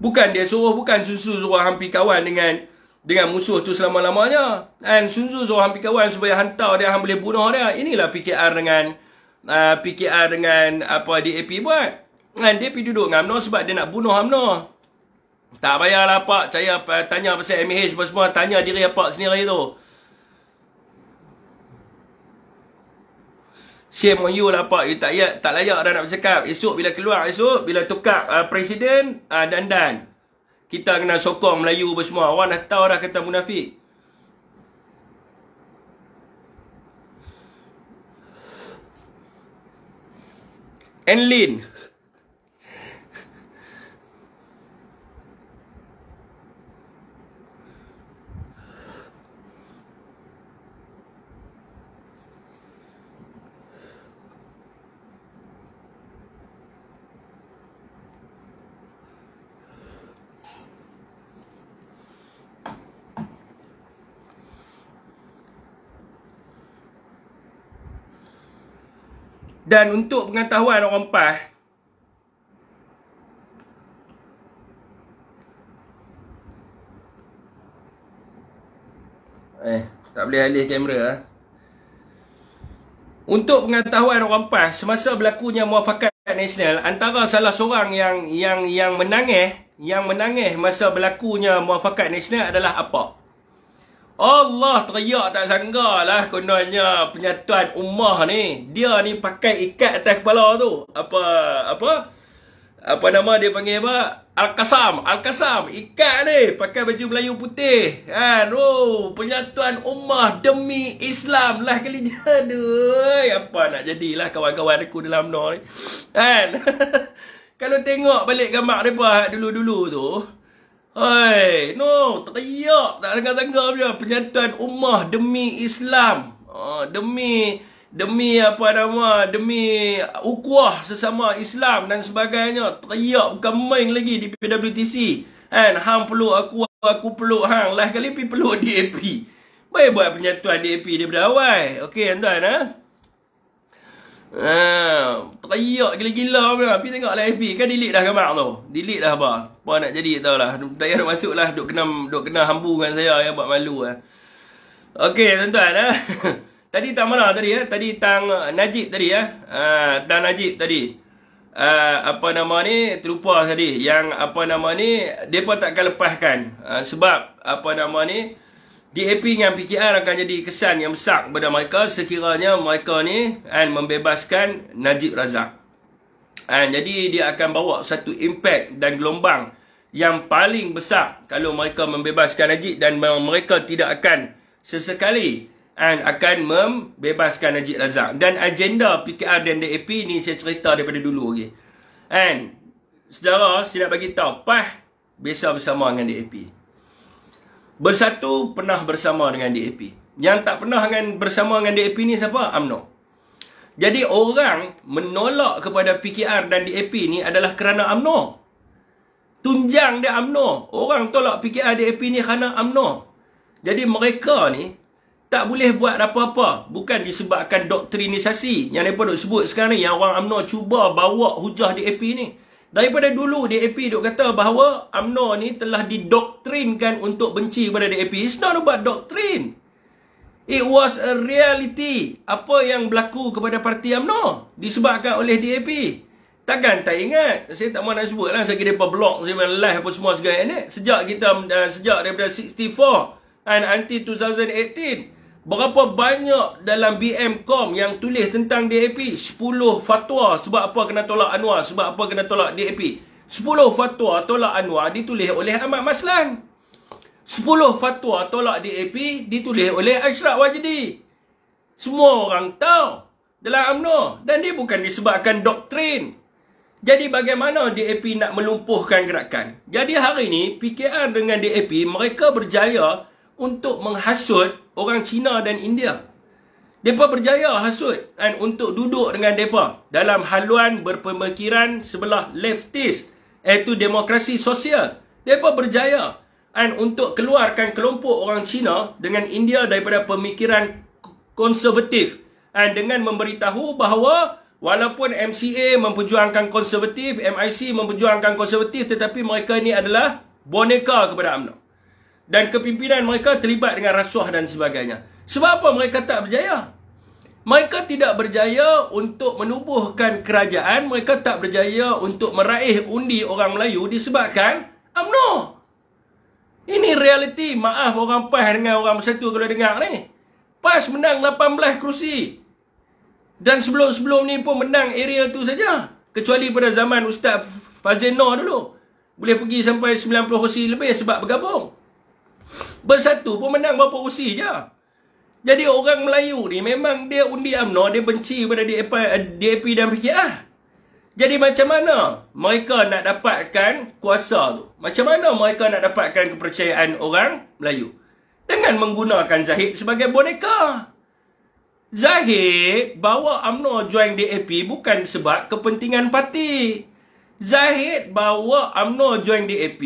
Bukan dia suruh, bukan susu suruh hampir kawan dengan dengan musuh tu selama-lamanya. And Sunzu suruh hampir kawan supaya hantar dia, boleh bunuh dia. Inilah PKR dengan uh, PKR dengan apa DAP buat. And DAP duduk dengan UMNO sebab dia nak bunuh UMNO. Tak payahlah pak saya eh, tanya pasal MH apa semua tanya diri pak sendiri tu. Shame on you lah pak you tak ya tak layak dah nak bercakap. Esok bila keluar esok bila tukar uh, presiden uh, eh, dan dan kita kena sokong Melayu apa semua. Orang dah tahu dah kata munafik. Enlin. Dan untuk pengetahuan orang empat Eh, tak boleh alih kamera ha? Untuk pengetahuan orang empat Semasa berlakunya muafakat nasional Antara salah seorang yang yang yang menangis Yang menangis masa berlakunya muafakat nasional adalah apa? Allah teriak tak sanggah lah kononnya penyatuan ummah ni. Dia ni pakai ikat atas kepala tu. Apa, apa? Apa nama dia panggil apa? Al-Qasam. Al-Qasam. Ikat ni. Pakai baju Melayu putih. Kan? Oh, penyatuan ummah demi Islam lah kali ni. <laughs> Aduh. Apa nak jadilah kawan-kawan aku dalam no ni. Kan? <laughs> Kalau tengok balik gambar mereka dulu-dulu tu. Hei, no, teriak, tak ada tanggal punya penyataan ummah demi Islam. Uh, demi demi apa nama demi ukhuwah sesama Islam dan sebagainya teriak bukan main lagi di PWTC kan hang peluk aku aku peluk hang lah kali pi peluk DAP baik buat penyatuan DAP daripada awal okey tuan-tuan ha Ha, teriak gila-gila apa. Pergi tengok live FB kan delete dah gambar tu. Delete dah apa. Apa nak jadi tak lah. Tak payah nak masuk lah. Duk kena, duk kena hambu dengan saya. Yang buat malu lah. Okey tuan-tuan. Eh. <laughs> tadi tang mana tadi ya? Eh? Tadi tang Najib tadi ya? Eh? Ah, ha, tang Najib tadi. Ha, apa nama ni? Terlupa tadi. Yang apa nama ni? Mereka takkan lepaskan. Ha, sebab apa nama ni? DAP dengan PKR akan jadi kesan yang besar kepada mereka sekiranya mereka ni and membebaskan Najib Razak. and jadi dia akan bawa satu impact dan gelombang yang paling besar kalau mereka membebaskan Najib dan mereka tidak akan sesekali and akan membebaskan Najib Razak. Dan agenda PKR dan DAP ni saya cerita daripada dulu lagi. Okay. Kan, saudara, saya nak bagi tahu, PAH biasa bersama dengan DAP. Bersatu pernah bersama dengan DAP. Yang tak pernah dengan bersama dengan DAP ni siapa? AMNO. Jadi orang menolak kepada PKR dan DAP ni adalah kerana AMNO. Tunjang dia AMNO. Orang tolak PKR DAP ni kerana AMNO. Jadi mereka ni tak boleh buat apa-apa. Bukan disebabkan doktrinisasi. Yang mereka duk sebut sekarang ni yang orang AMNO cuba bawa hujah DAP ni. Daripada dulu DAP duk kata bahawa amno ni telah didoktrinkan untuk benci kepada DAP. It's not about doctrine. It was a reality. Apa yang berlaku kepada parti amno disebabkan oleh DAP. Takkan tak ingat. Saya tak mahu nak sebut Saya kira mereka blok, saya main live apa semua segala ni. Sejak kita, uh, sejak daripada 64 and until 2018. Berapa banyak dalam BMCOM yang tulis tentang DAP? 10 fatwa sebab apa kena tolak Anwar, sebab apa kena tolak DAP. 10 fatwa tolak Anwar ditulis oleh Ahmad Maslan. 10 fatwa tolak DAP ditulis oleh Ashraf Wajdi. Semua orang tahu dalam Amno dan dia bukan disebabkan doktrin. Jadi bagaimana DAP nak melumpuhkan gerakan? Jadi hari ini PKR dengan DAP mereka berjaya untuk menghasut orang Cina dan India. Mereka berjaya hasut kan, untuk duduk dengan mereka dalam haluan berpemikiran sebelah leftist iaitu demokrasi sosial. Mereka berjaya kan, untuk keluarkan kelompok orang Cina dengan India daripada pemikiran konservatif kan, dengan memberitahu bahawa walaupun MCA memperjuangkan konservatif, MIC memperjuangkan konservatif tetapi mereka ini adalah boneka kepada UMNO dan kepimpinan mereka terlibat dengan rasuah dan sebagainya. Sebab apa mereka tak berjaya? Mereka tidak berjaya untuk menubuhkan kerajaan, mereka tak berjaya untuk meraih undi orang Melayu disebabkan UMNO. Ini realiti, maaf orang PAS dengan orang bersatu kalau dengar ni. PAS menang 18 kerusi. Dan sebelum-sebelum ni pun menang area tu saja. Kecuali pada zaman Ustaz Fazenor dulu. Boleh pergi sampai 90 kerusi lebih sebab bergabung. Bersatu pun menang berapa usi je. Jadi orang Melayu ni memang dia undi UMNO, dia benci pada DAP, eh, DAP dan PKR. Jadi macam mana mereka nak dapatkan kuasa tu? Macam mana mereka nak dapatkan kepercayaan orang Melayu? Dengan menggunakan Zahid sebagai boneka. Zahid bawa UMNO join DAP bukan sebab kepentingan parti. Zahid bawa UMNO join DAP,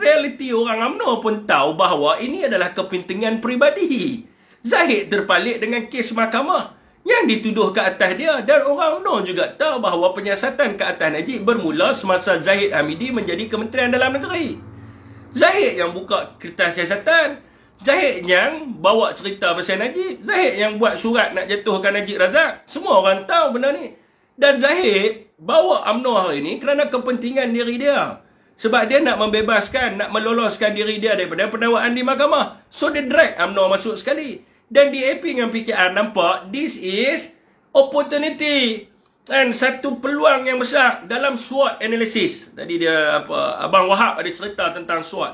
realiti orang UMNO pun tahu bahawa ini adalah kepentingan peribadi. Zahid terpalit dengan kes mahkamah yang dituduh ke atas dia dan orang UMNO juga tahu bahawa penyiasatan ke atas Najib bermula semasa Zahid Hamidi menjadi Kementerian Dalam Negeri. Zahid yang buka kertas siasatan, Zahid yang bawa cerita pasal Najib, Zahid yang buat surat nak jatuhkan Najib Razak. Semua orang tahu benda ni. Dan Zahid bawa UMNO hari ini kerana kepentingan diri dia. Sebab dia nak membebaskan, nak meloloskan diri dia daripada pendawaan di mahkamah. So dia drag UMNO masuk sekali. Dan DAP dengan PKR nampak this is opportunity. Dan satu peluang yang besar dalam SWOT analysis. Tadi dia apa Abang Wahab ada cerita tentang SWOT.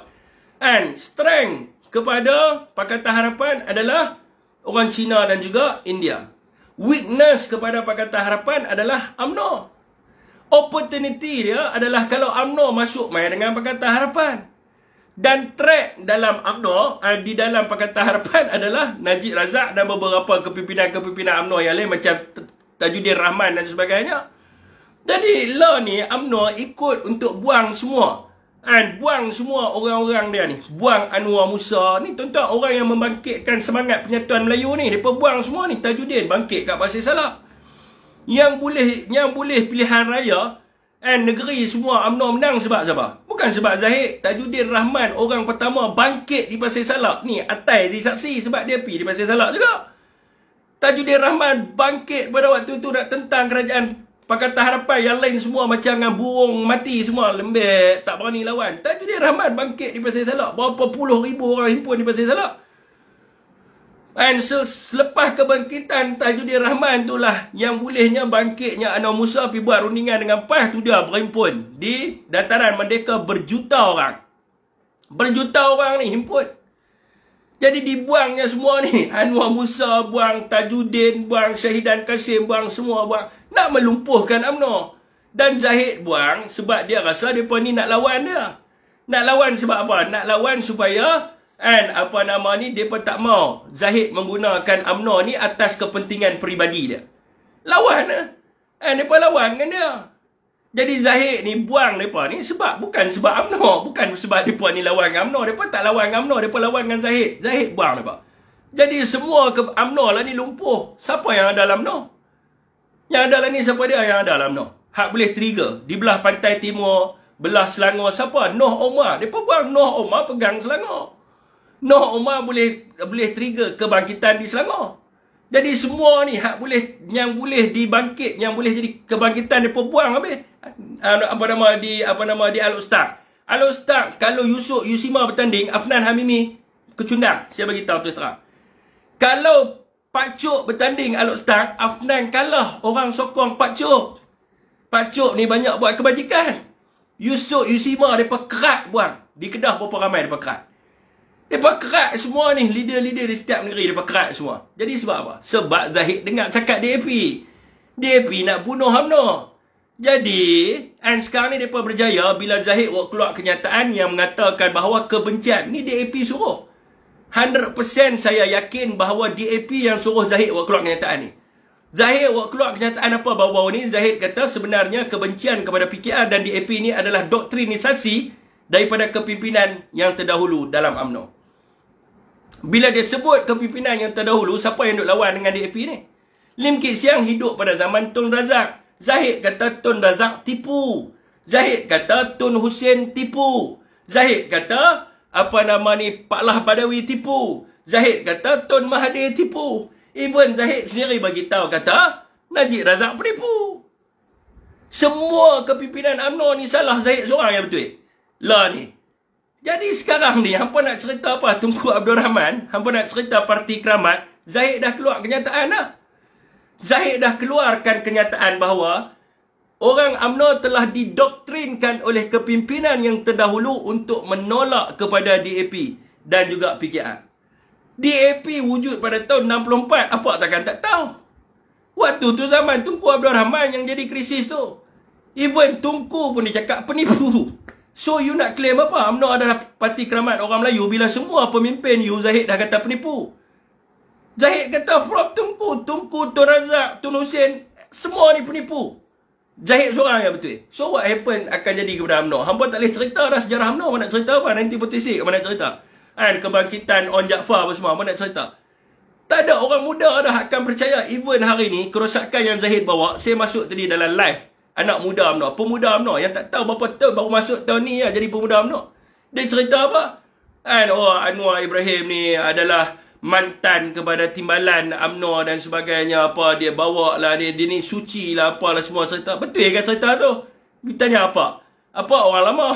And strength kepada Pakatan Harapan adalah orang Cina dan juga India. Weakness kepada Pakatan Harapan adalah UMNO. Opportunity dia adalah kalau UMNO masuk main dengan Pakatan Harapan. Dan track dalam UMNO, eh, di dalam Pakatan Harapan <laughs> adalah Najib Razak dan beberapa kepimpinan-kepimpinan UMNO yang lain macam Tajuddin Rahman dan sebagainya. Jadi law ni UMNO ikut untuk buang semua. Han, buang semua orang-orang dia ni. Buang Anwar Musa. Ni tuan-tuan orang yang membangkitkan semangat penyatuan Melayu ni. dia buang semua ni. Tajuddin bangkit kat Pasir Salak. Yang boleh yang boleh pilihan raya. Han, negeri semua UMNO menang sebab siapa? Bukan sebab Zahid. Tajuddin Rahman orang pertama bangkit di Pasir Salak. Ni Atai di saksi sebab dia pergi di Pasir Salak juga. Tajuddin Rahman bangkit pada waktu tu nak tentang kerajaan Pakatan harapan yang lain semua macam dengan burung mati semua lembek tak berani lawan. Tapi dia Rahman bangkit di Pasir Salak. Berapa puluh ribu orang himpun di Pasir Salak. Dan selepas kebangkitan Tajuddin Rahman itulah yang bolehnya bangkitnya Anwar Musa pergi buat rundingan dengan PAS tu dia berhimpun di dataran merdeka berjuta orang. Berjuta orang ni himpun. Jadi dibuangnya semua ni. <laughs> Anwar Musa buang, Tajuddin buang, Syahidan Kasim buang, semua buang nak melumpuhkan UMNO. Dan Zahid buang sebab dia rasa mereka ni nak lawan dia. Nak lawan sebab apa? Nak lawan supaya and apa nama ni mereka tak mau Zahid menggunakan UMNO ni atas kepentingan peribadi dia. Lawan lah. And mereka lawan dengan dia. Jadi Zahid ni buang mereka ni sebab bukan sebab UMNO. Bukan sebab mereka ni lawan dengan UMNO. Mereka tak lawan dengan UMNO. Mereka lawan dengan Zahid. Zahid buang mereka. Jadi semua ke UMNO lah ni lumpuh. Siapa yang ada dalam UMNO? Yang ada lah ni siapa dia? Yang ada lah Noh. Hak boleh trigger. Di belah pantai timur, belah Selangor siapa? Noh Omar. Dia buang Noh Omar pegang Selangor. Noh Omar boleh boleh trigger kebangkitan di Selangor. Jadi semua ni hak boleh yang boleh dibangkit, yang boleh jadi kebangkitan dia buang habis. Ah, apa nama di apa nama di Alok Star? Alok Star kalau Yusuf Yusima bertanding, Afnan Hamimi kecundang. siapa bagi tahu terus terang. Kalau Pak Cuk bertanding Alok Star, Afnan kalah orang sokong Pak Cuk. Pak Cuk ni banyak buat kebajikan. Yusuf Yusima depa kerat buang. Di Kedah berapa ramai depa kerat. Depa kerat semua ni leader-leader di setiap negeri depa kerat semua. Jadi sebab apa? Sebab Zahid dengar cakap DAP. DAP nak bunuh Hamno. Jadi, and sekarang ni depa berjaya bila Zahid buat keluar kenyataan yang mengatakan bahawa kebencian ni DAP suruh. 100% saya yakin bahawa DAP yang suruh Zahid buat keluar kenyataan ni. Zahid buat keluar kenyataan apa bau-bau ni? Zahid kata sebenarnya kebencian kepada PKR dan DAP ni adalah doktrinisasi daripada kepimpinan yang terdahulu dalam AMNO. Bila dia sebut kepimpinan yang terdahulu, siapa yang duk lawan dengan DAP ni? Lim Kit Siang hidup pada zaman Tun Razak. Zahid kata Tun Razak tipu. Zahid kata Tun Hussein tipu. Zahid kata apa nama ni Pak Lah Badawi tipu. Zahid kata Tun Mahathir tipu. Even Zahid sendiri bagi tahu kata Najib Razak penipu. Semua kepimpinan UMNO ni salah Zahid seorang yang betul. Lah ni. Jadi sekarang ni hampa nak cerita apa Tunku Abdul Rahman, hampa nak cerita Parti Keramat, Zahid dah keluar kenyataan dah. Zahid dah keluarkan kenyataan bahawa Orang UMNO telah didoktrinkan oleh kepimpinan yang terdahulu untuk menolak kepada DAP dan juga PKR. DAP wujud pada tahun 64, apa takkan tak tahu. Waktu tu zaman Tunku Abdul Rahman yang jadi krisis tu. Even Tunku pun dia cakap penipu. So you nak claim apa? UMNO adalah parti keramat orang Melayu bila semua pemimpin you Zahid dah kata penipu. Zahid kata from Tunku, Tunku, Tun Razak, Tun Hussein, semua ni penipu. Jahit seorang yang betul. So what happen akan jadi kepada UMNO? Hampa tak boleh cerita dah sejarah UMNO. Mana nak cerita apa? Nanti putisik. Mana nak cerita? Kan? Kebangkitan on Jaafar apa semua. Mana nak cerita? Tak ada orang muda dah akan percaya even hari ni kerosakan yang Zahid bawa. Saya masuk tadi dalam live. Anak muda UMNO. Pemuda UMNO. Yang tak tahu berapa tahun baru masuk tahun ni ya, jadi pemuda UMNO. Dia cerita apa? Kan? Oh Anwar Ibrahim ni adalah mantan kepada timbalan Amno dan sebagainya apa dia bawa lah dia, dia ni suci lah apa lah semua cerita betul kan cerita tu dia tanya apa apa orang lama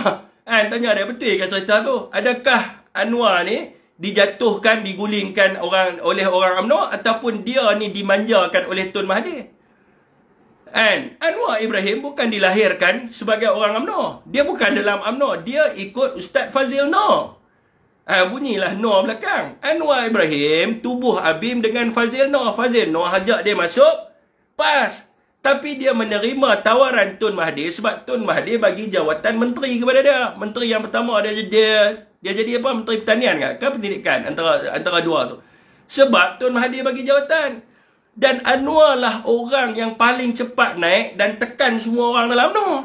kan tanya dia betul kan cerita tu adakah Anwar ni dijatuhkan digulingkan orang oleh orang Amno ataupun dia ni dimanjakan oleh Tun Mahdi kan Anwar Ibrahim bukan dilahirkan sebagai orang Amno dia bukan dalam Amno dia ikut Ustaz Fazil No Ah uh, bunyilah Noah belakang. Anwar Ibrahim tubuh Abim dengan Fazil Noah. Fazil Noah ajak dia masuk. Pas. Tapi dia menerima tawaran Tun Mahdi sebab Tun Mahdi bagi jawatan menteri kepada dia. Menteri yang pertama dia jadi dia, dia jadi apa? Menteri Pertanian kan? ke? Kan pendidikan antara antara dua tu. Sebab Tun Mahdi bagi jawatan. Dan Anwar lah orang yang paling cepat naik dan tekan semua orang dalam Noah.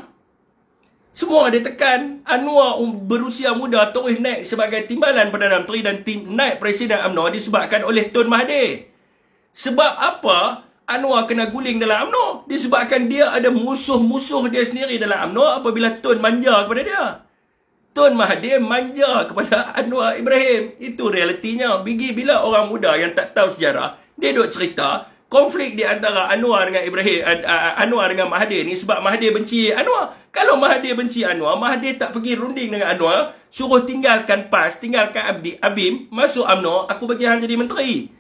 Semua dia tekan Anwar um berusia muda terus naik sebagai timbalan Perdana Menteri dan tim naik Presiden UMNO disebabkan oleh Tun Mahathir. Sebab apa Anwar kena guling dalam UMNO? Disebabkan dia ada musuh-musuh dia sendiri dalam UMNO apabila Tun manja kepada dia. Tun Mahathir manja kepada <laughs> Anwar Ibrahim. Itu realitinya. Bagi bila orang muda yang tak tahu sejarah, dia duk cerita konflik di antara Anwar dengan Ibrahim eh, eh, Anwar dengan Mahathir ni sebab Mahathir benci Anwar. Kalau Mahathir benci Anwar, Mahathir tak pergi runding dengan Anwar, suruh tinggalkan PAS, tinggalkan Abdi, Abim, masuk UMNO, aku bagi hang jadi menteri.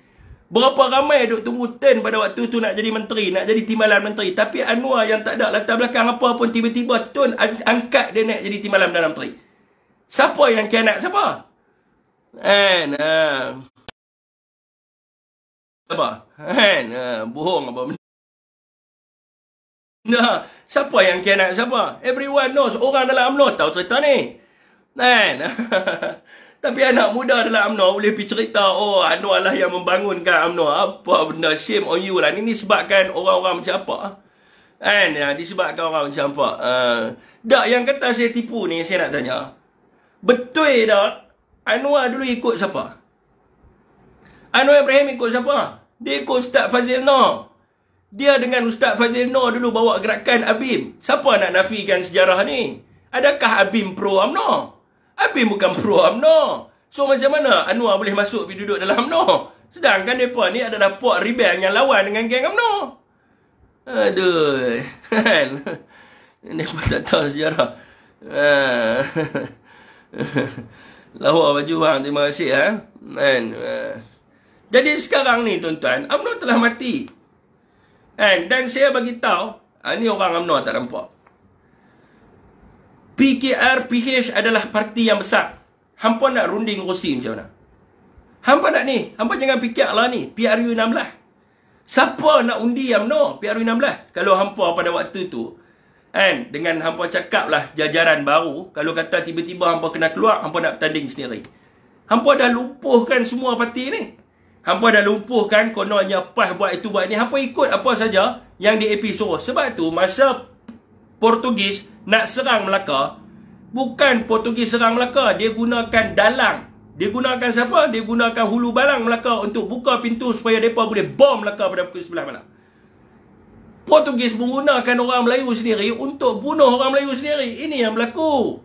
Berapa ramai duk tunggu turn pada waktu tu nak jadi menteri, nak jadi timbalan menteri. Tapi Anwar yang tak ada latar belakang apa pun tiba-tiba turn angkat dia nak jadi timbalan dalam menteri. Siapa yang kena? siapa? Eh, nah. Uh... Siapa? Kan? Ha, bohong apa benda. Nah, siapa yang kena siapa? Everyone knows orang dalam UMNO tahu cerita ni. Kan? <laughs> Tapi anak muda dalam UMNO boleh pergi cerita, oh Anwar lah yang membangunkan amno. Apa benda shame on you lah. Ini sebabkan orang-orang macam apa? Kan? Ha, disebabkan orang macam apa? Ha, tak yang kata saya tipu ni, saya nak tanya. Betul tak? Anwar dulu ikut siapa? Anwar Ibrahim ikut Siapa? Dia ikut Ustaz Fazil Noor. Dia dengan Ustaz Fazil Noor dulu bawa gerakan Abim. Siapa nak nafikan sejarah ni? Adakah Abim pro UMNO? Abim bukan pro UMNO. So macam mana Anwar boleh masuk pergi duduk dalam UMNO? Sedangkan mereka ni adalah puak rebel yang lawan dengan geng UMNO. Aduh. Ini <laughs> pun tak tahu sejarah. Ah. Lawa <laughs> baju bang. Terima kasih. Eh. Man. Uh. Jadi sekarang ni tuan-tuan, UMNO telah mati. And, eh, dan saya bagi tahu, ini ah, orang UMNO tak nampak. PKR, PH adalah parti yang besar. Hampa nak runding rosi macam mana? Hampa nak ni? Hampa jangan fikir lah ni. PRU 16. Siapa nak undi UMNO? PRU 16. Kalau hampa pada waktu tu, And, dengan hampa cakap lah jajaran baru, kalau kata tiba-tiba hampa kena keluar, hampa nak bertanding sendiri. Hampa dah lupuhkan semua parti ni. Hampa dah lumpuhkan kononnya PAS buat itu buat ini. Hampa ikut apa saja yang di AP suruh. Sebab tu masa Portugis nak serang Melaka, bukan Portugis serang Melaka. Dia gunakan dalang. Dia gunakan siapa? Dia gunakan hulu balang Melaka untuk buka pintu supaya mereka boleh bom Melaka pada pukul sebelah malam. Portugis menggunakan orang Melayu sendiri untuk bunuh orang Melayu sendiri. Ini yang berlaku.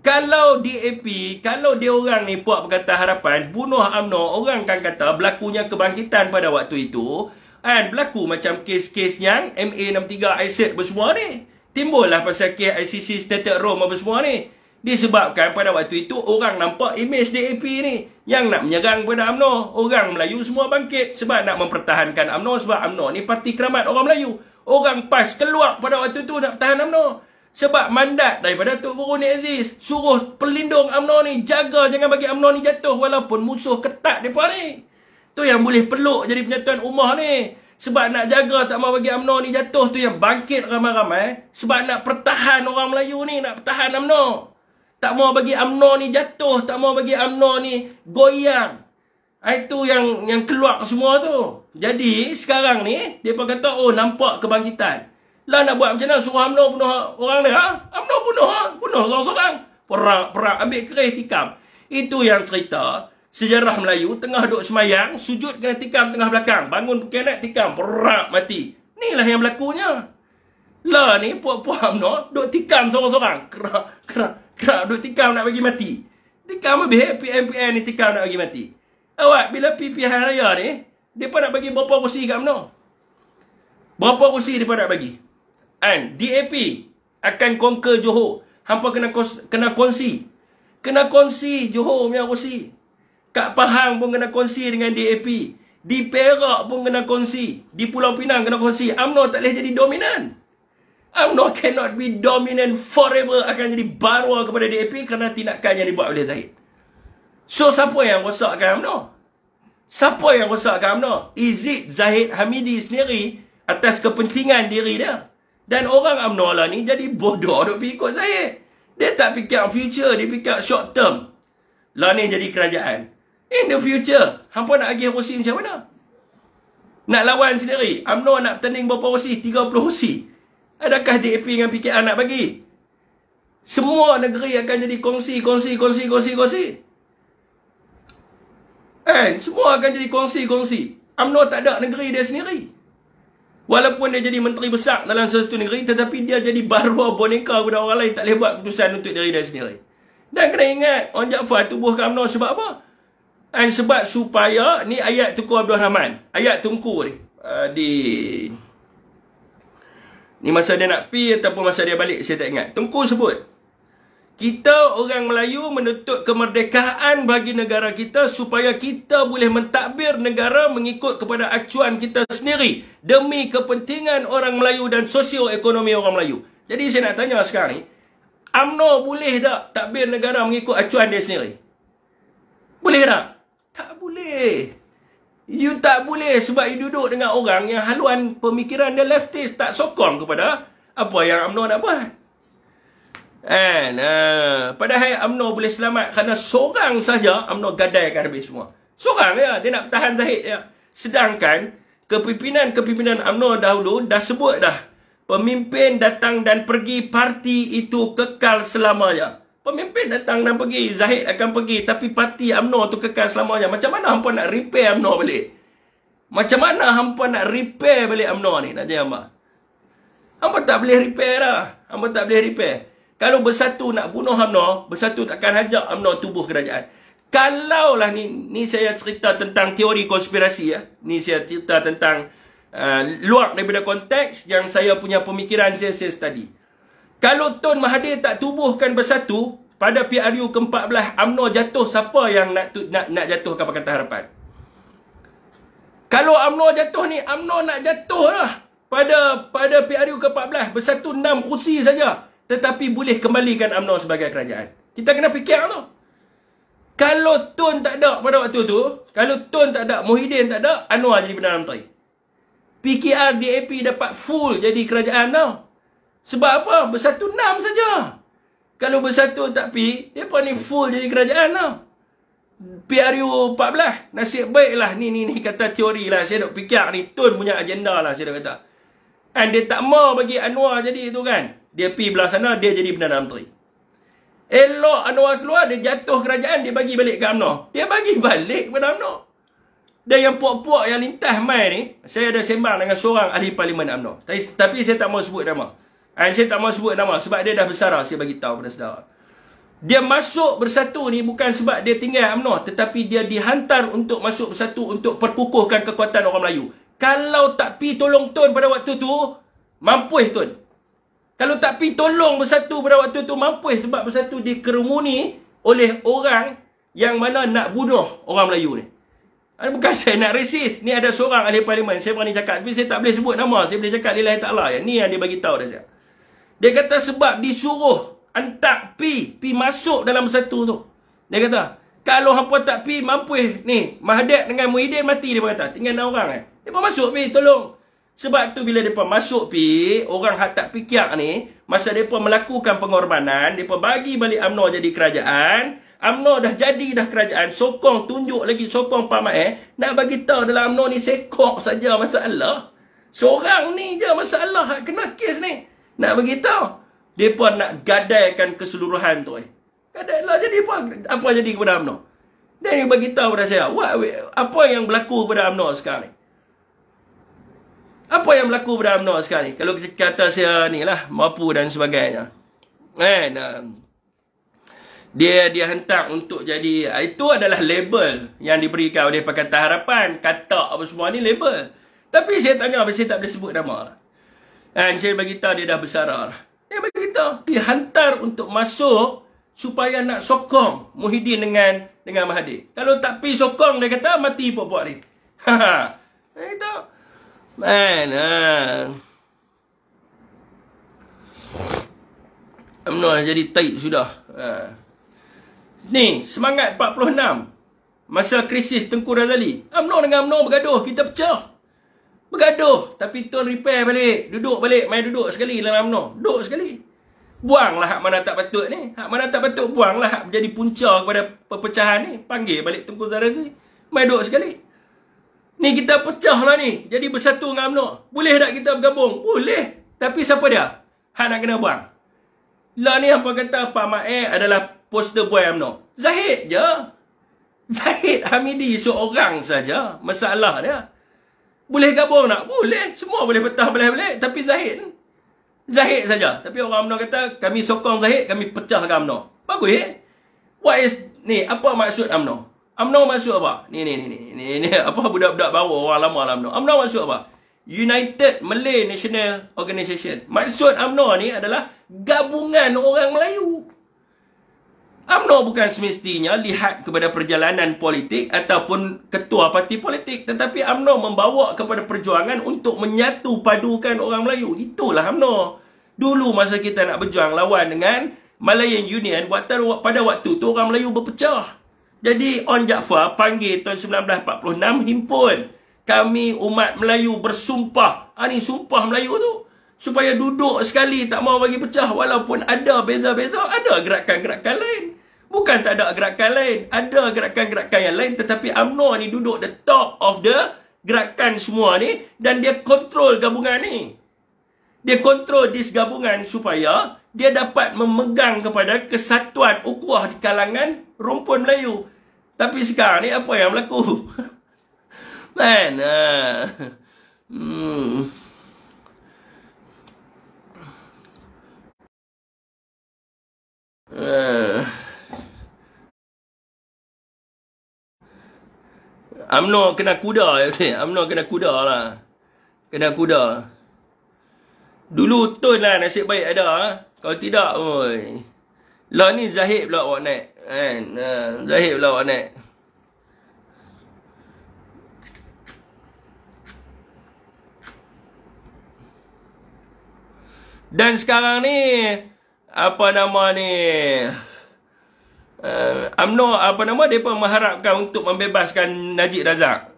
Kalau DAP, kalau dia orang ni buat perkataan harapan, bunuh UMNO, orang kan kata berlakunya kebangkitan pada waktu itu. Kan, berlaku macam kes-kes yang MA63 Aisyid apa semua ni. Timbul lah pasal kes ICC Stated Rome apa semua ni. Disebabkan pada waktu itu orang nampak imej DAP ni yang nak menyerang kepada UMNO. Orang Melayu semua bangkit sebab nak mempertahankan UMNO sebab UMNO ni parti keramat orang Melayu. Orang PAS keluar pada waktu itu nak pertahan UMNO. Sebab mandat daripada Datuk Guru ni Aziz suruh pelindung UMNO ni jaga jangan bagi UMNO ni jatuh walaupun musuh ketat depa ni. Tu yang boleh peluk jadi penyatuan ummah ni. Sebab nak jaga tak mau bagi UMNO ni jatuh tu yang bangkit ramai-ramai sebab nak pertahan orang Melayu ni, nak pertahan UMNO. Tak mau bagi UMNO ni jatuh, tak mau bagi UMNO ni goyang. Ah, itu yang yang keluar semua tu. Jadi sekarang ni depa kata oh nampak kebangkitan. Lah nak buat macam mana suruh UMNO bunuh orang ni Ha? amno bunuh, ha? bunuh seorang-seorang. Perang, perang, ambil keris, tikam. Itu yang cerita sejarah Melayu tengah duduk semayang, sujud kena tikam tengah belakang. Bangun pekenet, tikam. Perang, mati. Inilah yang berlakunya. Lah ni, puak-puak UMNO duduk tikam seorang-seorang. Kerak, kerak, kerak, duduk tikam nak bagi mati. Tikam habis, PMPN ni tikam nak bagi mati. Awak, bila pilihan raya ni, mereka nak bagi berapa kursi kat UMNO? Berapa kursi mereka nak bagi? kan DAP akan conquer Johor hampa kena kos, kena kongsi kena kongsi Johor punya kongsi kat Pahang pun kena kongsi dengan DAP di Perak pun kena kongsi di Pulau Pinang kena kongsi UMNO tak boleh jadi dominan UMNO cannot be dominant forever akan jadi barua kepada DAP kerana tindakan yang dibuat oleh Zahid so siapa yang rosakkan UMNO siapa yang rosakkan UMNO is it Zahid Hamidi sendiri atas kepentingan diri dia dan orang UMNO lah ni jadi bodoh duk pergi ikut saya. Dia tak fikir future, dia fikir short term. Lah ni jadi kerajaan. In the future, hampa nak agih rosi macam mana? Nak lawan sendiri. UMNO nak turning berapa rosi? 30 rosi. Adakah DAP dengan PKR nak bagi? Semua negeri akan jadi kongsi, kongsi, kongsi, kongsi, kongsi. Eh, semua akan jadi kongsi, kongsi. UMNO tak ada negeri dia sendiri. Walaupun dia jadi menteri besar dalam sesuatu negeri tetapi dia jadi barua boneka kepada orang lain tak boleh buat keputusan untuk diri dia sendiri. Dan kena ingat Orang Jaafar tubuh kamu sebab apa? Dan sebab supaya ni ayat Tunku Abdul Rahman. Ayat Tunku ni. Uh, di ni masa dia nak pi ataupun masa dia balik saya tak ingat. Tunku sebut. Kita orang Melayu menuntut kemerdekaan bagi negara kita supaya kita boleh mentadbir negara mengikut kepada acuan kita sendiri demi kepentingan orang Melayu dan sosioekonomi orang Melayu. Jadi saya nak tanya sekarang ni, UMNO boleh tak takbir negara mengikut acuan dia sendiri? Boleh tak? Tak boleh. You tak boleh sebab you duduk dengan orang yang haluan pemikiran dia leftist tak sokong kepada apa yang UMNO nak buat. Kan? Ha. Padahal UMNO boleh selamat kerana seorang saja UMNO gadaikan habis semua. Seorang ya. Dia nak tahan Zahid ya. Sedangkan kepimpinan-kepimpinan UMNO dahulu dah sebut dah. Pemimpin datang dan pergi parti itu kekal selamanya. Pemimpin datang dan pergi. Zahid akan pergi. Tapi parti UMNO tu kekal selamanya. Macam mana hampa nak repair UMNO balik? Macam mana hampa nak repair balik UMNO ni? Nak jaya hampa? Hampa tak boleh repair lah. Hampa tak boleh repair. Kalau bersatu nak bunuh UMNO, bersatu takkan ajak UMNO tubuh kerajaan. Kalaulah ni, ni saya cerita tentang teori konspirasi ya. Ni saya cerita tentang uh, luar daripada konteks yang saya punya pemikiran saya, saya study. Kalau Tun Mahathir tak tubuhkan bersatu, pada PRU ke-14, UMNO jatuh siapa yang nak, tu, nak, nak jatuhkan Pakatan Harapan? Kalau UMNO jatuh ni, UMNO nak jatuh lah. Pada, pada PRU ke-14, bersatu enam kursi saja tetapi boleh kembalikan UMNO sebagai kerajaan. Kita kena fikir tu. Kalau Tun tak ada pada waktu tu, kalau Tun tak ada, Muhyiddin tak ada, Anwar jadi Perdana Menteri. PKR, DAP dapat full jadi kerajaan tau. Sebab apa? Bersatu enam saja. Kalau bersatu tak pi, dia pun ni full jadi kerajaan tau. PRU 14. Nasib baik lah ni ni ni kata teori lah. Saya nak fikir ni Tun punya agenda lah saya nak kata. And dia tak mau bagi Anwar jadi tu kan. Dia pi belah sana, dia jadi Perdana Menteri. Elok Anwar keluar, dia jatuh kerajaan, dia bagi balik ke UMNO. Dia bagi balik kepada UMNO. Dan yang puak-puak yang lintas mai ni, saya ada sembang dengan seorang ahli parlimen UMNO. Tapi, tapi saya tak mau sebut nama. And ah, saya tak mau sebut nama sebab dia dah besar lah, saya bagi tahu pada saudara. Dia masuk bersatu ni bukan sebab dia tinggal UMNO, tetapi dia dihantar untuk masuk bersatu untuk perkukuhkan kekuatan orang Melayu. Kalau tak pi tolong Tun pada waktu tu, mampu mampus Tun. Kalau tak pergi tolong bersatu pada waktu tu mampus sebab bersatu dikerumuni oleh orang yang mana nak bunuh orang Melayu ni. Ini ah, bukan <laughs> saya nak resis. Ni ada seorang ahli parlimen. Saya berani cakap. Tapi saya tak boleh sebut nama. Saya boleh cakap lillahi ta'ala. Yang ni yang dia bagi tahu dah saya. Dia kata sebab disuruh antak pi pi masuk dalam satu tu. Dia kata, kalau hangpa tak pi mampu ni, Mahdad dengan Muhyiddin mati dia kata, tinggal enam orang eh. Dia pun masuk pi tolong. Sebab tu bila mereka masuk pi, orang hak tak fikir ni, masa mereka melakukan pengorbanan, mereka bagi balik UMNO jadi kerajaan, UMNO dah jadi dah kerajaan, sokong tunjuk lagi sokong pamat eh, nak bagi tahu dalam UMNO ni sekok saja masalah. Seorang ni je masalah hak kena kes ni. Nak bagi tahu, mereka nak gadaikan keseluruhan tu eh. Gadailah jadi apa, apa jadi kepada UMNO. Dan dia bagi tahu kepada saya, apa yang berlaku kepada UMNO sekarang ni? Apa yang berlaku pada UMNO sekarang ni? Kalau kita kata saya ni lah, mampu dan sebagainya. And, um, dia dia hantar untuk jadi, eh, itu adalah label yang diberikan oleh Pakatan Harapan. Kata apa semua ni label. Tapi saya tanya apa saya tak boleh sebut nama lah. And saya beritahu dia dah besar lah. Dia beritahu, dihantar untuk masuk supaya nak sokong Muhyiddin dengan dengan Mahathir. Kalau tak pi sokong, dia kata ah, mati pokok-pokok ni. Haha. <laughs> Ha. itu. Man, uh, UMNO dah jadi tight sudah. Uh. Ni, semangat 46. Masa krisis Tengku Razali. UMNO dengan UMNO bergaduh. Kita pecah. Bergaduh. Tapi tuan repair balik. Duduk balik. Main duduk sekali dalam UMNO. Duduk sekali. Buanglah hak mana tak patut ni. Hak mana tak patut buanglah hak jadi punca kepada perpecahan ni. Panggil balik Tengku Razali. Main duduk Sekali. Ni kita pecah lah ni. Jadi bersatu dengan UMNO. Boleh tak kita bergabung? Boleh. Tapi siapa dia? Hak nak kena buang. Lah ni apa kata Pak Mak eh adalah poster buai UMNO. Zahid je. <laughs> Zahid Hamidi seorang saja. Masalah dia. Boleh gabung nak? Boleh. Semua boleh petah boleh-boleh. Tapi Zahid Zahid saja. Tapi orang UMNO kata kami sokong Zahid. Kami pecah UMNO. Bagus eh. What is ni? Apa maksud UMNO? Amno masuk apa? Ni ni ni ni ni, ni <laughs> apa budak-budak baru orang lama lah Amno. Amno masuk apa? United Malay National Organisation. Maksud Amno ni adalah gabungan orang Melayu. Amno bukan semestinya lihat kepada perjalanan politik ataupun ketua parti politik tetapi Amno membawa kepada perjuangan untuk menyatu padukan orang Melayu. Itulah Amno. Dulu masa kita nak berjuang lawan dengan Malayan Union pada waktu tu orang Melayu berpecah. Jadi On Jaafar panggil tahun 1946 himpun. Kami umat Melayu bersumpah. Ha, ni sumpah Melayu tu. Supaya duduk sekali tak mau bagi pecah walaupun ada beza-beza. Ada gerakan-gerakan lain. Bukan tak ada gerakan lain. Ada gerakan-gerakan yang lain tetapi UMNO ni duduk the top of the gerakan semua ni. Dan dia kontrol gabungan ni. Dia kontrol this gabungan supaya dia dapat memegang kepada kesatuan ukuah di kalangan rumpun Melayu. Tapi sekarang ni apa yang berlaku? <laughs> Man, uh, hmm. Uh. Amno kena kuda ya. <laughs> Amno kena kuda lah. Kena kuda. Dulu tun lah nasib baik ada. Ha? Kalau tidak, oi. Lah ni zahid pula awak naik. Kan? Uh, zahid pula awak naik. Dan sekarang ni apa nama ni? UMNO ha, apa nama depa mengharapkan untuk membebaskan Najib Razak.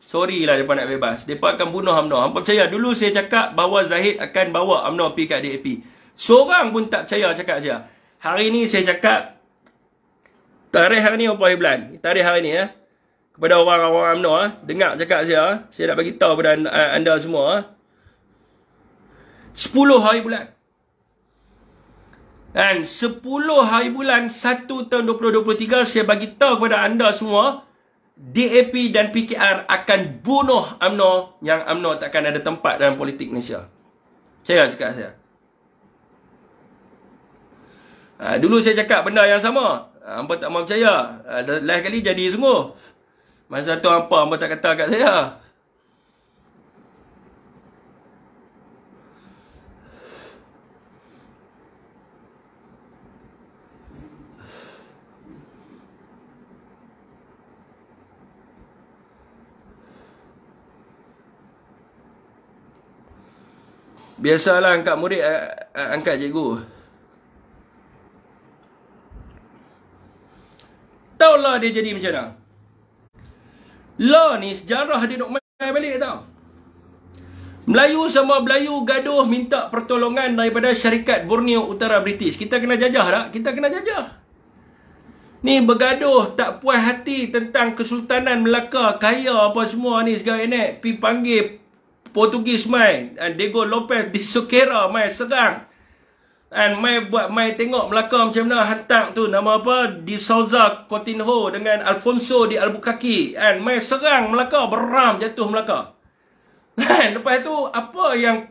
Sorry lah depa nak bebas. Depa akan bunuh UMNO. Hampa percaya dulu saya cakap bahawa Zahid akan bawa UMNO pergi kat DAP. Seorang pun tak percaya cakap saya. Hari ni saya cakap tarikh hari ni apa hari bulan? Tarikh hari ni ya. Kepada orang-orang UMNO eh? dengar cakap saya, saya nak bagi tahu kepada anda, eh, semua. Ya. Eh? 10 hari bulan. Dan 10 hari bulan 1 tahun 2023 saya bagi tahu kepada anda semua DAP dan PKR akan bunuh UMNO yang UMNO takkan ada tempat dalam politik Malaysia. Saya cakap Cakap, saya. Ha, dulu saya cakap benda yang sama. Ah, hampa tak mahu percaya. Ha, last kali jadi sungguh. Masa tu hampa, hampa tak kata kat saya. Biasalah angkat murid, eh, eh, angkat cikgu. Tahu lah dia jadi macam mana. Law ni sejarah dia nak main balik tau. Melayu sama Melayu gaduh minta pertolongan daripada syarikat Borneo Utara British. Kita kena jajah tak? Kita kena jajah. Ni bergaduh tak puas hati tentang Kesultanan Melaka kaya apa semua ni sekarang ni. Pi panggil Portugis main. Diego Lopez di Sukera main serang. And mai buat mai tengok Melaka macam mana hantam tu nama apa di Souza Coutinho dengan Alfonso di Albuquerque and mai serang Melaka beram jatuh Melaka. Dan lepas tu apa yang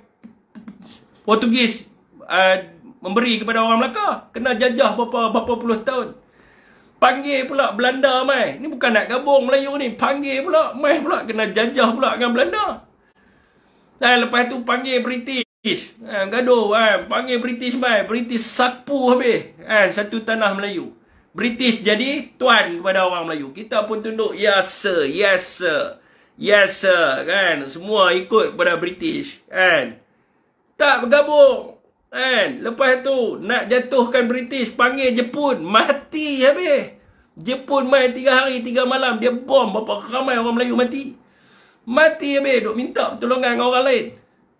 Portugis uh, memberi kepada orang Melaka kena jajah berapa berapa puluh tahun. Panggil pula Belanda mai. Ni bukan nak gabung Melayu ni. Panggil pula mai pula kena jajah pula dengan Belanda. Dan lepas tu panggil British British. Eh, gaduh kan. Panggil British mai. British sakpu habis. Eh, satu tanah Melayu. British jadi tuan kepada orang Melayu. Kita pun tunduk. Yes sir. Yes sir. Yes sir. Kan. Semua ikut kepada British. Kan. Tak bergabung. Kan. Lepas tu nak jatuhkan British. Panggil Jepun. Mati habis. Jepun main tiga hari, tiga malam. Dia bom. bapa ramai orang Melayu mati. Mati habis. Duk minta pertolongan dengan orang lain.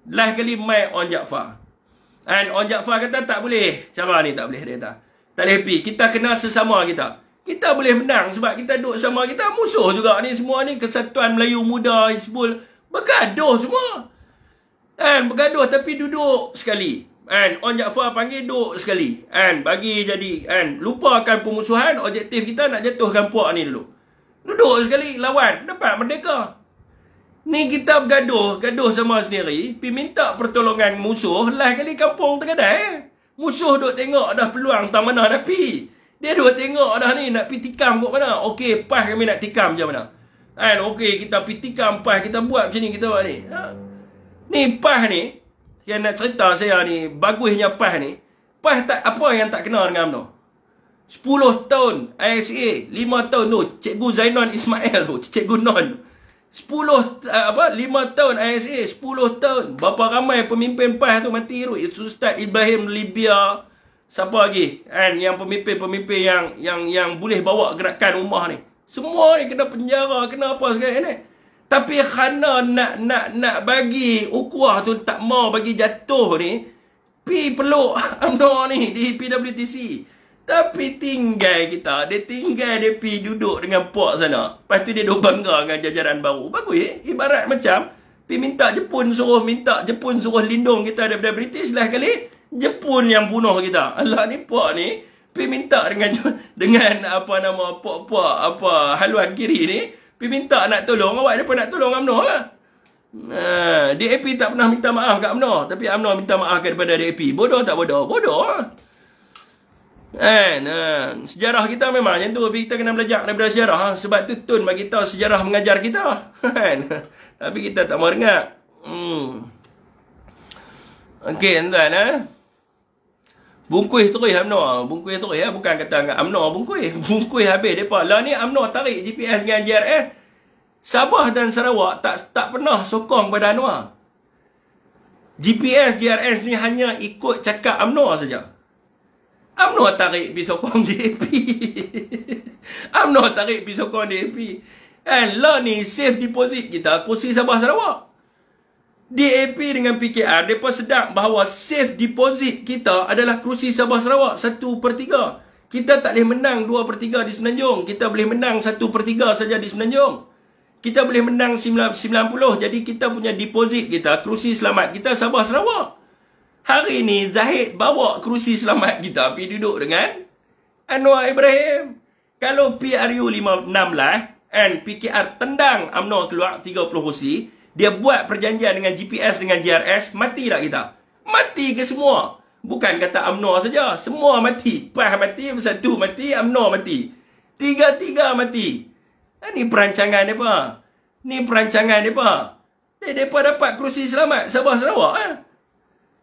Last kali mai on Jaafar. And on Jaafar kata tak boleh. Cara ni tak boleh dia kata. Tak boleh happy. Kita kena sesama kita. Kita boleh menang sebab kita duduk sama kita. Musuh juga ni semua ni. Kesatuan Melayu Muda, Hizbul. Bergaduh semua. And bergaduh tapi duduk sekali. And on Jaafar panggil duduk sekali. And bagi jadi. And lupakan pemusuhan. Objektif kita nak jatuhkan puak ni dulu. Duduk sekali lawan. Dapat merdeka. Merdeka. Ni kita bergaduh, gaduh sama sendiri, pi minta pertolongan musuh lah kali kampung tergadai. Eh? Musuh duk tengok dah peluang tak mana nak pi. Dia duk tengok dah ni nak pi tikam kok mana. Okey, pas kami nak tikam je mana. Kan, okey kita pi tikam pas kita buat macam ni kita buat ni. Ha? Ni pas ni, yang nak cerita saya ni, bagusnya pas ni. Pas tak apa yang tak kena dengan mana? 10 tahun ISA, 5 tahun tu, Cikgu Zainon Ismail tu, Cikgu Non 10 uh, eh, apa 5 tahun ISA 10 tahun berapa ramai pemimpin PAS tu mati hidup itu Ustaz Ibrahim Libya siapa lagi kan yang pemimpin-pemimpin yang yang yang boleh bawa gerakan rumah ni semua ni kena penjara kena apa segala ni tapi khana nak nak nak bagi ukuah tu tak mau bagi jatuh ni pi peluk <laughs> amno ni di PWTC tapi tinggal kita. Dia tinggal dia pi duduk dengan puak sana. Lepas tu dia duduk bangga dengan jajaran baru. Bagus eh. Ibarat macam. Pi minta Jepun suruh minta Jepun suruh lindung kita daripada British lah kali. Jepun yang bunuh kita. Alah ni puak ni. Pi minta dengan dengan apa nama puak-puak apa haluan kiri ni. Pi minta nak tolong. Awak dia nak tolong UMNO lah. Ha? Nah, DAP tak pernah minta maaf kat UMNO. Tapi UMNO minta maaf kepada DAP. Bodoh tak bodoh? Bodoh lah. Eh, nah, Sejarah kita memang macam tu. Tapi kita kena belajar daripada sejarah. Ha. Sebab tu Tun bagi tahu sejarah mengajar kita. Ha. <laughs> Kan? Tapi kita tak mahu dengar. Hmm. Okey, tuan-tuan. Ha. Bungkuih terus UMNO. Bungkuih terus. Ha. Bukan kata UMNO bungkuih. <laughs> Bungkuih habis mereka. Lah ni UMNO tarik GPS dengan JRS Sabah dan Sarawak tak tak pernah sokong pada Anwar. GPS JRS ni hanya ikut cakap UMNO saja. I'm not tarik pergi kong DAP. E I'm not tarik pergi kong DAP. E And law ni safe deposit kita kursi Sabah Sarawak. DAP e dengan PKR, mereka sedap bahawa safe deposit kita adalah kursi Sabah Sarawak. Satu per tiga. Kita tak boleh menang dua per tiga di Semenanjung. Kita boleh menang satu per tiga saja di Semenanjung. Kita boleh menang 90. Jadi kita punya deposit kita, kerusi selamat kita Sabah Sarawak. Hari ini Zahid bawa kerusi selamat kita pergi duduk dengan Anwar Ibrahim. Kalau PRU 16 lah and PKR tendang Amno keluar 30 kursi, dia buat perjanjian dengan GPS dengan GRS, mati tak kita? Mati ke semua? Bukan kata Amno saja, semua mati. Pah mati, satu mati, Amno mati. Tiga-tiga mati. Ha, ni perancangan dia apa? Ni perancangan dia apa? Dia, dia dapat kerusi selamat Sabah Sarawak. Ha?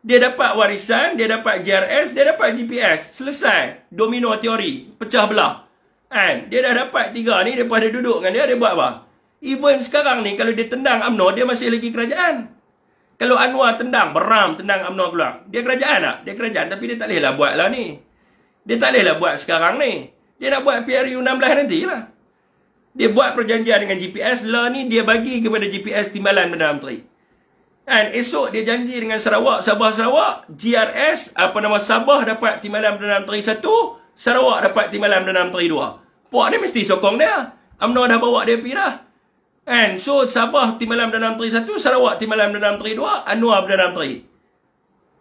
Dia dapat warisan, dia dapat GRS, dia dapat GPS. Selesai. Domino teori. Pecah belah. And dia dah dapat tiga ni dia pada duduk dengan dia, dia buat apa? Even sekarang ni, kalau dia tendang UMNO, dia masih lagi kerajaan. Kalau Anwar tendang, beram tendang UMNO keluar. Dia kerajaan tak? Dia kerajaan tapi dia tak bolehlah buat lah ni. Dia tak bolehlah buat sekarang ni. Dia nak buat PRU 16 nanti lah. Dia buat perjanjian dengan GPS. lah ni dia bagi kepada GPS timbalan Perdana Menteri. Dan esok dia janji dengan Sarawak, Sabah Sarawak, GRS, apa nama Sabah dapat Timbalan Perdana Menteri satu Sarawak dapat Timbalan Perdana Menteri dua. Puak ni mesti sokong dia. UMNO dah bawa dia pergi dah. Kan? So Sabah Timbalan Perdana Menteri satu Sarawak Timbalan Perdana Menteri dua Anwar Perdana Menteri.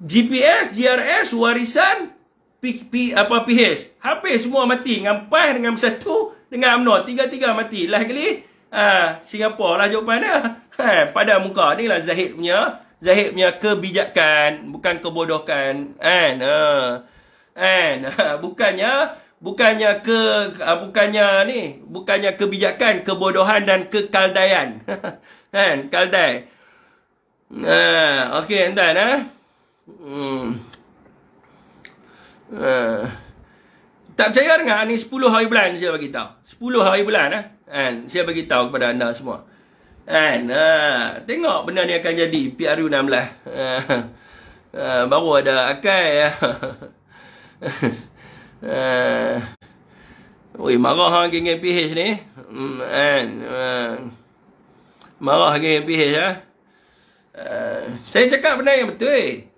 GPS, GRS, warisan, P, P, apa PH. Habis semua mati. Dengan dengan satu dengan UMNO. Tiga-tiga mati. lagi. Ha, Singapura lah jawapan dia. Ha, pada muka ni lah Zahid punya. Zahid punya kebijakan. Bukan kebodohkan. And, ha. And, <laughs> ha. Bukannya. Bukannya ke. Ha, bukannya ni. Bukannya kebijakan. Kebodohan dan kekaldaian. <laughs> Kan. Ha, kaldai. Ha, okay. Entah. Ha. Hmm. Ha. Tak percaya dengar ni 10 hari bulan saya bagi tahu. 10 hari bulan eh. Kan, saya bagi tahu kepada anda semua. Kan, ha, tengok benda ni akan jadi PRU 16. Ha, ha, baru ada akai. Ha, ya. <laughs> ha. Oi, marah hang geng PH ni. Hmm, kan. Ha, marah geng-geng PH ha. ha. saya cakap benda yang betul eh.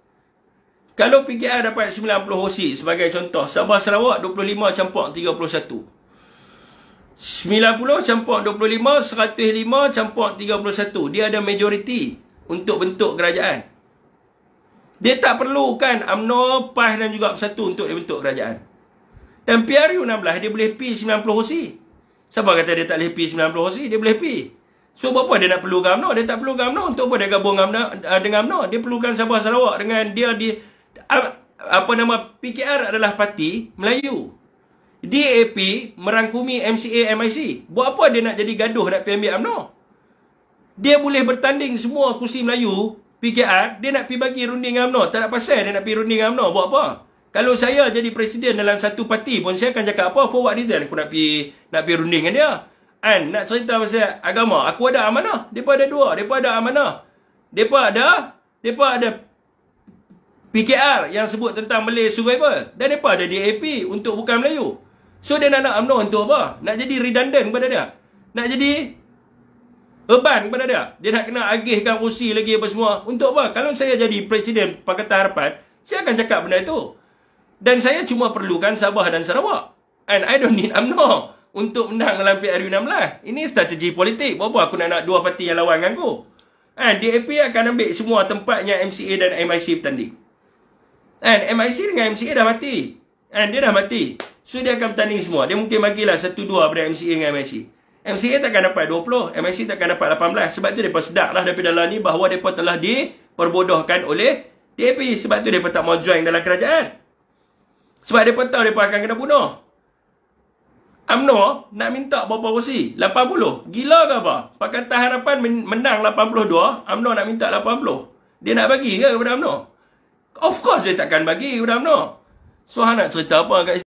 Kalau PKR dapat 90 hosi sebagai contoh, Sabah Sarawak 25 campak 31. 90 campak 25, 105 campak 31. Dia ada majoriti untuk bentuk kerajaan. Dia tak perlukan UMNO, PAH dan juga Persatu untuk dia bentuk kerajaan. Dan PRU 16, dia boleh pi 90 hosi. Siapa kata dia tak boleh pi 90 hosi? Dia boleh pi. So, buat dia nak perlu UMNO? Dia tak perlu UMNO. Untuk apa dia gabung dengan UMNO? Dia perlukan Sabah Sarawak dengan dia di apa nama PKR adalah parti Melayu. DAP merangkumi MCA MIC. Buat apa dia nak jadi gaduh nak pergi ambil UMNO? Dia boleh bertanding semua kursi Melayu PKR, dia nak pergi bagi runding UMNO. Tak ada pasal dia nak pergi runding UMNO. Buat apa? Kalau saya jadi presiden dalam satu parti pun saya akan cakap apa? For what reason aku nak pergi nak pergi runding dengan dia? Kan? Nak cerita pasal agama. Aku ada amanah. Depa ada dua. Depa ada amanah. Depa ada depa ada PKR yang sebut tentang Malay survival. Dan mereka ada DAP untuk bukan Melayu. So, dia nak nak UMNO untuk apa? Nak jadi redundant kepada dia? Nak jadi urban kepada dia? Dia nak kena agihkan usi lagi apa semua? Untuk apa? Kalau saya jadi Presiden Pakatan Harapan, saya akan cakap benda itu. Dan saya cuma perlukan Sabah dan Sarawak. And I don't need UMNO untuk menang dalam PRU 16. Ini strategi politik. Berapa aku nak nak dua parti yang lawan dengan aku? And DAP akan ambil semua tempatnya MCA dan MIC bertanding. And MIC dengan MCA dah mati. And dia dah mati. So dia akan bertanding semua. Dia mungkin bagilah 1-2 daripada MCA dengan MIC. MCA takkan dapat 20. MIC takkan dapat 18. Sebab tu mereka sedap lah daripada dalam ni bahawa mereka telah diperbodohkan oleh DAP. Sebab tu mereka tak mau join dalam kerajaan. Sebab mereka tahu mereka akan kena bunuh. UMNO nak minta berapa kursi? 80. Gila ke apa? Pakatan Harapan menang 82. UMNO nak minta 80. Dia nak bagi ke kepada UMNO? Of course dia takkan bagi, you don't So, nak cerita apa kat